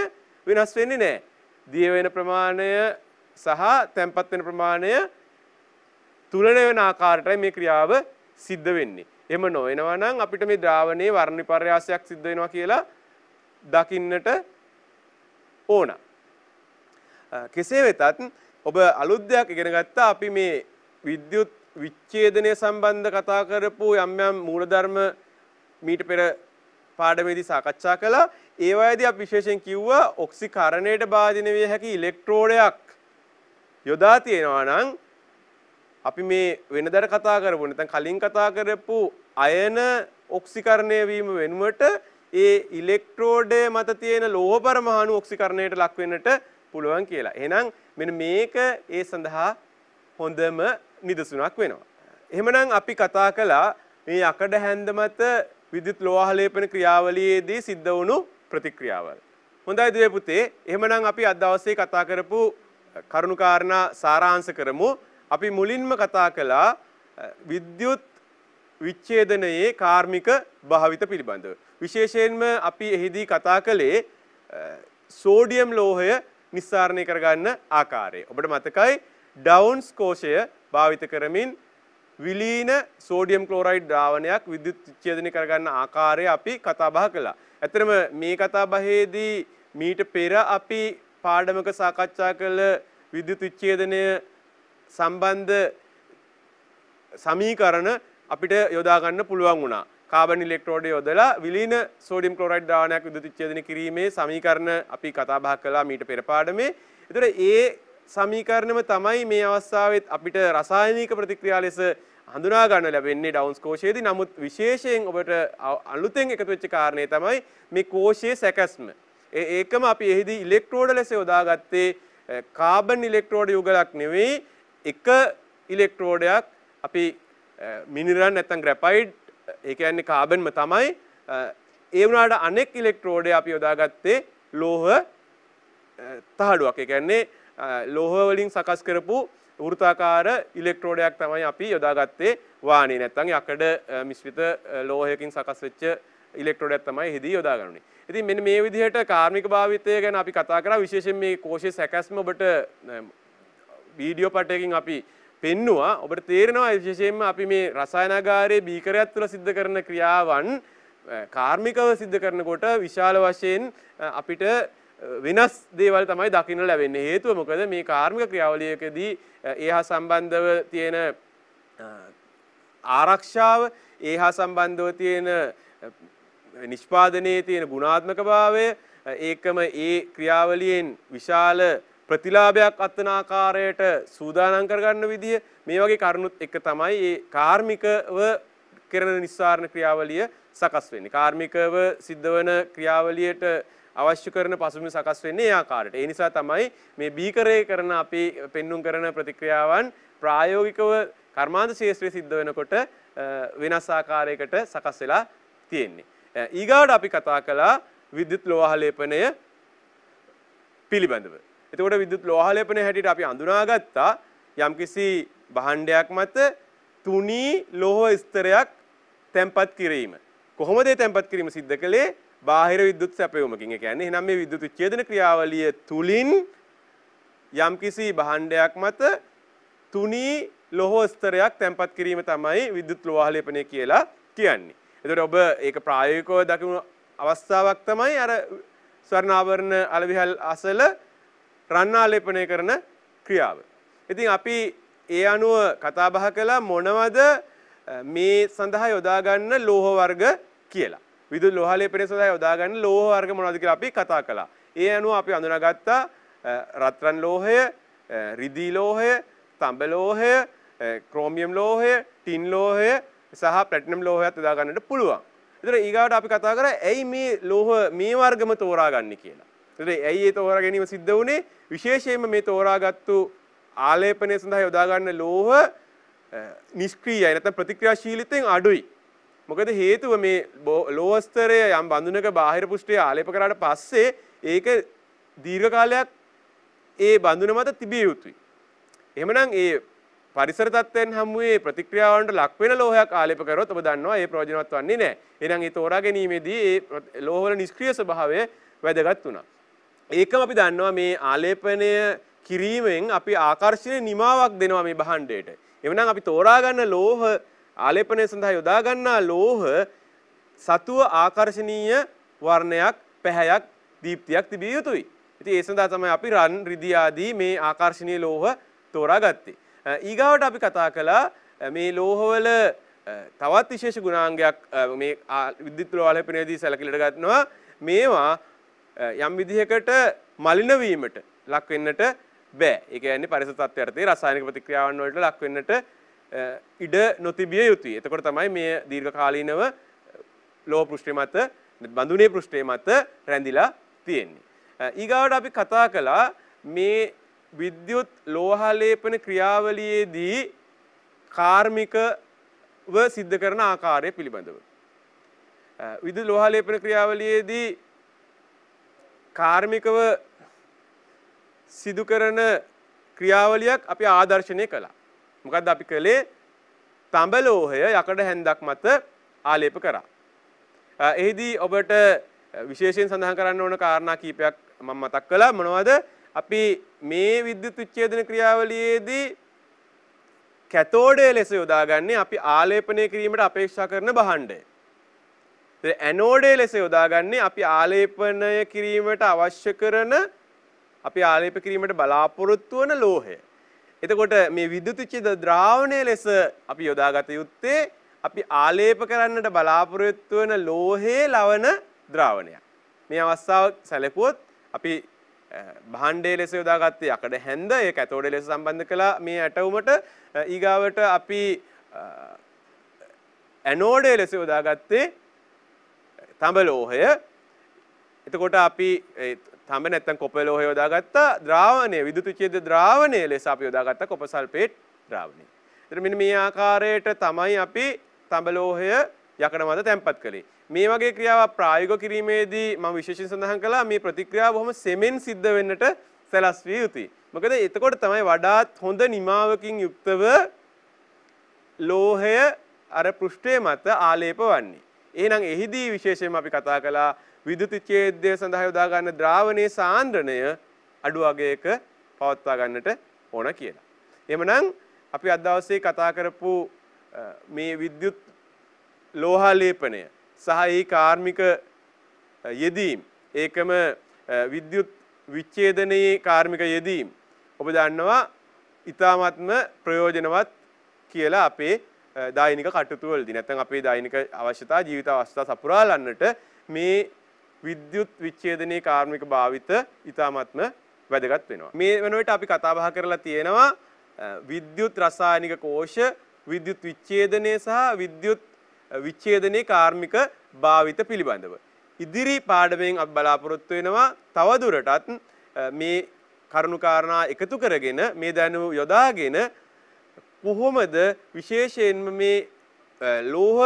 වෙනස් වෙන්නේ නැහැ. දිය වෙන ප්‍රමාණය සහ තැම්පත් වෙන ප්‍රමාණය තුලන වෙන ආකාරයටයි මේ ක්‍රියාව සිද්ධ වෙන්නේ. එහෙම නොවෙනවා නම් අපිට මේ ද්‍රාවණයේ වර්ණ විපර්යාසයක් සිද්ධ වෙනවා කියලා දකින්නට ඕන. කෙසේ වෙතත් ඔබ අලුත් දෙයක් ඉගෙන ගත්තා අපි මේ විද්‍යුත් විච්ඡේදනය සම්බන්ධ කතා කරපු යම් යම් මූලධර්ම මීට පෙර පාඩමේදී සාකච්ඡා කළා. ඒවායේදී අපි විශේෂයෙන් කිව්වා ඔක්සිකරණයට භාජනය විය හැකි ඉලෙක්ට්‍රෝඩයක් යොදා තියෙනවා නම් අපි මේ වෙනදට කතා කරපු නැත්නම් කලින් කතා කරපු අයන ඔක්සිකරණය වීම වෙනුවට ඒ ඉලෙක්ට්‍රෝඩය මත තියෙන ලෝහ පරමාණු ඔක්සිකරණයට ලක් වෙන්නට පුළුවන් කියලා. එහෙනම් මෙන්න මේක ඒ සඳහා හොඳම නිදසුනක් වෙනවා. එහෙමනම් අපි කතා කළා මේ යකඩ හැන්ද මත විදුත් ලෝහලේපන ක්‍රියාවලියේදී සිද්ධ වුණු ප්‍රතික්‍රියාවල්. හොඳයි දුවේ පුතේ. එහෙමනම් අපි අද දවසේ කතා කරපු කරුණු කාරණා සාරාංශ කරමු. අපි මුලින්ම කතා කළා විද්‍යුත් විච්ඡේදනයේ කාර්මික භාවිත පිළිබඳව. විශේෂයෙන්ම අපි එහිදී කතා කළේ සෝඩියම් ලෝහය නිස්සාරණය කරගන්න ආකාරය. ඔබට මතකයි ඩවුන්ස් කෝෂය භාවිත කරමින් විලීන සෝඩියම් ක්ලෝරයිඩ් ද්‍රාවණයක් විද්‍යුත් විච්ඡේදනය කරගන්න ආකාරය අපි කතාබහ කළා. ඇත්තටම මේ කතාබහේදී මීට පෙර අපි පාඩමක සාකච්ඡා කළ විද්‍යුත් විච්ඡේදනය සම්බන්ධ සමීකරණ අපිට යොදාගන්න පුළුවන් වුණා. කාබන් ඉලෙක්ට්‍රෝඩ යොදලා විලීන සෝඩියම් ක්ලෝරයිඩ් ද්‍රාවණයක් විදුලි විච්ඡේදනය කිරීමේ සමීකරණ අපි කතා බහ කළා මීට පෙර පාඩමේ. ඒතර ඒ සමීකරණයම තමයි මේ අවස්ථාවෙත් අපිට රසායනික ප්‍රතික්‍රියා ලෙස හඳුනා ගන්න ලැබෙන්නේ ඩවුන්ස් කෝෂයේදී. නමුත් විශේෂයෙන් ඔබට අලුතෙන් එකතු වෙච්ච කාරණේ තමයි මේ කෝෂයේ සැකස්ම. ඒකම අපි එහිදී ඉලෙක්ට්‍රෝඩ ලෙස යොදාගත්තේ කාබන් ඉලෙක්ට්‍රෝඩ යුගලක් නෙවෙයි එක ඉලෙක්ට්‍රෝඩයක් අපි මිනිරන් නැත්තම් ග්‍රැපයිඩ් ඒ කියන්නේ කාබන්ම තමයි ඒ වුණාට අනෙක් ඉලෙක්ට්‍රෝඩය අපි යොදාගත්තේ ලෝහ තහඩුවක්. ඒ කියන්නේ ලෝහ වලින් සකස් කරපු වෘත්තාකාර ඉලෙක්ට්‍රෝඩයක් තමයි අපි යොදාගත්තේ වානේ නැත්තම් යකඩ මිශ්‍රිත ලෝහයකින් සකස් වෙච්ච ඉලෙක්ට්‍රෝඩයක් තමයි හිදී යොදාගන්නේ. ඉතින් මෙන්න මේ විදිහට කාර්මික භාවිතය ගැන අපි කතා කරා විශේෂයෙන් මේ කෝෂයේ සැකැස්ම ඔබට වීඩියෝ පටයකින් අපි පෙන්නවා ඔබට තේරෙනවා විශේෂයෙන්ම අපි මේ රසායනාගාරයේ බීකරයක් තුළ සිද්ධ කරන ක්‍රියාවන් කාර්මිකව සිද්ධ කරනකොට විශාල වශයෙන් අපිට වෙනස් දේවල් තමයි දකින්න ලැබෙන්නේ. හේතුව මොකද මේ කාර්මික ක්‍රියාවලියකදී ඒ හා සම්බන්ධව තියෙන ආරක්ෂාව, ඒ හා සම්බන්ධව තියෙන නිෂ්පාදනයේ තියෙන ගුණාත්මකභාවය, ඒකම ඒ ක්‍රියාවලියෙන් විශාල ප්‍රතිලාභයක් අත්වන ආකාරයට සූදානම් කරගන්න විදිය මේ වගේ කරුණුත් එක තමයි ඒ කාර්මිකව කරන නිස්සාරණ ක්‍රියාවලිය සකස් වෙන්නේ. කාර්මිකව සිද්ධ වන ක්‍රියාවලියට අවශ්‍ය කරන පසුබිම සකස් වෙන්නේ ඒ ආකාරයට. ඒ නිසා තමයි මේ බීකරේ කරන අපි පෙන්눔 කරන ප්‍රතික්‍රියාවන් ප්‍රායෝගිකව කර්මාන්ත ශාස්ත්‍රයේ සිද්ධ වෙනකොට වෙනස් ආකාරයකට සකස් වෙලා තියෙන්නේ. ඊගාවට අපි කතා කළා විද්‍යුත් ලෝහ ලේපනය පිළිබඳව. එතකොට විදුලි ලෝහලේපන හැටියට අපි අඳුනාගත්තා යම්කිසි භාණ්ඩයක් මත තුනී ලෝහ ස්තරයක් තැන්පත් කිරීම. කොහොමද ඒ තැන්පත් කිරීම සිද්ධ කළේ? බාහිර විදුලි සැපයීමකින්. ඒ කියන්නේ එහෙනම් මේ විදුලි ඡේදන ක්‍රියාවලිය තුලින් යම්කිසි භාණ්ඩයක් මත තුනී ලෝහ ස්තරයක් තැන්පත් කිරීම තමයි විදුලි ලෝහලේපනය කියලා කියන්නේ. එතකොට ඔබ ඒක ප්‍රායෝගිකව දකින අවස්ථාවක් තමයි අර ස්වර්ණාභරණ අලවිහල් අසල රන් ආලේපනය කරන ක්‍රියාව. ඉතින් අපි ඒ අනුව කතා බහ කළා මොනවද මේ සඳහා යොදා ගන්න ලෝහ වර්ග කියලා. විදුලි ලෝහ ආලේපනය සඳහා යොදා ගන්න ලෝහ වර්ග මොනවද කියලා අපි කතා කළා. ඒ අනුව අපි අඳුනාගත්තා රත්රන් ලෝහය, රිදී ලෝහය, තඹ ලෝහය, ක්‍රෝමියම් ලෝහය, ටින් ලෝහය සහ ප්ලැටිනම් ලෝහයත් යොදා ගන්නට පුළුවන්. ඒතර ඊගාවට අපි කතා කරා ඇයි මේ ලෝහ මේ වර්ගම තෝරාගන්නේ කියලා. ඇයි ඒ තෝරා ගැනීම සිද්ධ වුණේ විශේෂයෙන්ම මේ තෝරාගත්තු ආලේපනය සඳහා යොදා ගන්න ලෝහ නිෂ්ක්‍රීයයි නැත්නම් ප්‍රතික්‍රියාශීලීත්වයෙන් අඩුයි. මොකද හේතුව මේ ලෝහ ස්තරය යම් බඳුනක බාහිර පුෂ්ඨය ආලේප කරාට පස්සේ ඒක දීර්ඝ කාලයක් ඒ බඳුන මත තිබිය යුතුයි. එහෙමනම් ඒ පරිසර තත්ත්වයන් හමු වූ ප්‍රතික්‍රියාවන්ට ලක් වෙන ලෝහයක් ආලේප කරොත් ඔබ දන්නවා ඒ ප්‍රයෝජනවත් වන්නේ නැහැ. එහෙනම් ඒ තෝරා ගැනීමේදී ඒ ලෝහවල නිෂ්ක්‍රීය ස්වභාවය වැදගත් වුණා. ඒකම අපි දන්නවා මේ ආලේපනය කිරීමෙන් අපි ආකර්ශණය නිමාවක් දෙනවා මේ භාණ්ඩයට. එවනම් අපි තෝරාගන්න ලෝහ ආලේපනය සඳහා යොදාගන්නා ලෝහ සතුව ආකර්ශණීය වර්ණයක් පැහැයක් දීප්තියක් තිබිය යුතුයි. ඉතින් ඒ සඳහා තමයි අපි රන් රිදි ආදී මේ ආකර්ශනීය ලෝහ තෝරාගත්තේ. ඊගාවට අපි කතා කළා මේ ලෝහවල තවත් විශේෂ ගුණාංගයක් මේ විද්‍යුත් ලෝහ ආලේපනයේදී සැලකිලිට ගන්නවා. මේවා යම් විදිහකට මලින වීමට ලක් වෙන්නට බෑ. ඒ කියන්නේ පරිසර තත්ත්වයටදී රසායනික ප්‍රතික්‍රියාවන් වලට ලක් වෙන්නට ඉඩ නොතිබිය යුතුයි. එතකොට තමයි මේ දීර්ඝ කාලීනව ලෝහ පෘෂ්ඨය මත බඳුනේ පෘෂ්ඨය මත රැඳිලා තියෙන්නේ. ඊගාවට අපි කතා කළා මේ විද්‍යුත් ලෝහාලේපන ක්‍රියාවලියේදී කාර්මිකව සිද්ධ කරන ආකාරය පිළිබඳව. විද්‍යුත් ලෝහාලේපන ක්‍රියාවලියේදී කාර්මිකව සිදු කරන ක්‍රියාවලියක් අපි ආදර්ශනය කළා. මොකද්ද අපි කළේ? තඹලෝහය යකඩ හැන්දක් මත ආලේප කරා. එහිදී ඔබට විශේෂයෙන් සඳහන් කරන්න ඕන කාරණා කීපයක් මම මතක් කළා. මොනවද? අපි මේ විද්‍යුත් විච්ඡේදන ක්‍රියාවලියේදී කැතෝඩය ලෙස යොදාගන්නේ අපි ආලේපනය කිරීමට අපේක්ෂා කරන භාණ්ඩය. ඇනෝඩේ ලෙස යොදාගන්නේ අපි ආලේපනය කිරීමට අවශ්‍ය කරන අපි ආලේප කිරීමට බලාපොරොත්තු වන ලෝහය. එතකොට මේ විදුතිචිද ද්‍රාවණය ලෙස අපි යොදාගත යුත්තේ අපි ආලේප කරන්නට බලාපොරොත්තු වන ලෝහේ ලවණ ද්‍රාවණයක්. මේ අවස්ථාව සැලකුවොත් අපි භාණ්ඩයේ ලෙස යොදාගත්තේ යකඩ හැන්ද ඒක ඇතෝඩේ ලෙස සම්බන්ධ කළා මේ ඇටවුමට ඊගාවට අපි ඇනෝඩේ ලෙස යොදාගත්තේ තඹ ලෝහය එතකොට අපි තඹ නැත්තම් කොප ලෝහය යොදාගත්තා ද්‍රාවණය විදුලි ඡේද ද්‍රාවණය ලෙස අපි යොදාගත්තා කොප සල්ෆේට් ද්‍රාවණය. එතන මෙන්න මේ ආකාරයට තමයි අපි තඹ ලෝහය යකඩ මත තැන්පත් කළේ. මේ වගේ ක්‍රියාවක් ප්‍රායෝගික කිරීමේදී මම විශේෂයෙන් සඳහන් කළා මේ ප්‍රතික්‍රියාව බොහොම සෙමෙන් සිද්ධ වෙන්නට සැලැස්විය යුතුයි. මොකද එතකොට තමයි වඩාත් හොඳ නිමාවකින් යුක්තව ලෝහය අර පෘෂ්ඨය මත ආලේප වන්නේ. එහෙනම් එහිදී විශේෂයෙන්ම අපි කතා කළා විදුලි ඡේදය සඳහා යොදා ගන්න ද්‍රාවණයේ සාන්ද්‍රණය අඩු අගයක පවත්වා ගන්නට ඕන කියලා. එහෙමනම් අපි අද දවසේ කතා කරපු මේ විද්‍යුත් ලෝහාලේපනය සහ ඒ කාර්මික යෙදීම් ඒකම විද්‍යුත් විච්ඡේදනයේ කාර්මික යෙදීම් ඔබ දන්නවා ඊ타මත්ම ප්‍රයෝජනවත් කියලා අපේ දායනික කටයුතුවලදී නැත්නම් අපේ දායනික අවශ්‍යතා ජීවිත අවස්ථා සපුරාලන්නට මේ විද්‍යුත් විච්ඡේදනයේ කාර්මික භාවිත ඉතාමත්ම වැදගත් වෙනවා. මේ වෙනුවට අපි කතා බහ කරලා තියෙනවා විද්‍යුත් රසායනික කෝෂ විද්‍යුත් විච්ඡේදනය සහ විද්‍යුත් විච්ඡේදනයේ කාර්මික භාවිත පිළිබඳව. ඉදිරි පාඩමෙන් අපි බලාපොරොත්තු වෙනවා තවදුරටත් මේ කරුණු කාරණා එකතු කරගෙන මේ දැනුම යොදාගෙන කොහොමද විශේෂයෙන්ම මේ ලෝහ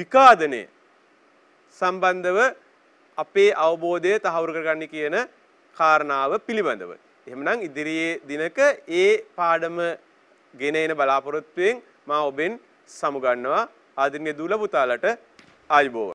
විකාදනය සම්බන්ධව අපේ අවබෝධය තහවුරු කරගන්න කියන කාරණාව පිළිබඳව. එහෙමනම් ඉදිරියේ දිනක ඒ පාඩම ගෙන එන බලාපොරොත්තුවෙන් මා ඔබෙන් සමුගන්නවා ආදින්ගේ දුල පුතාලට ආයුබෝවන්.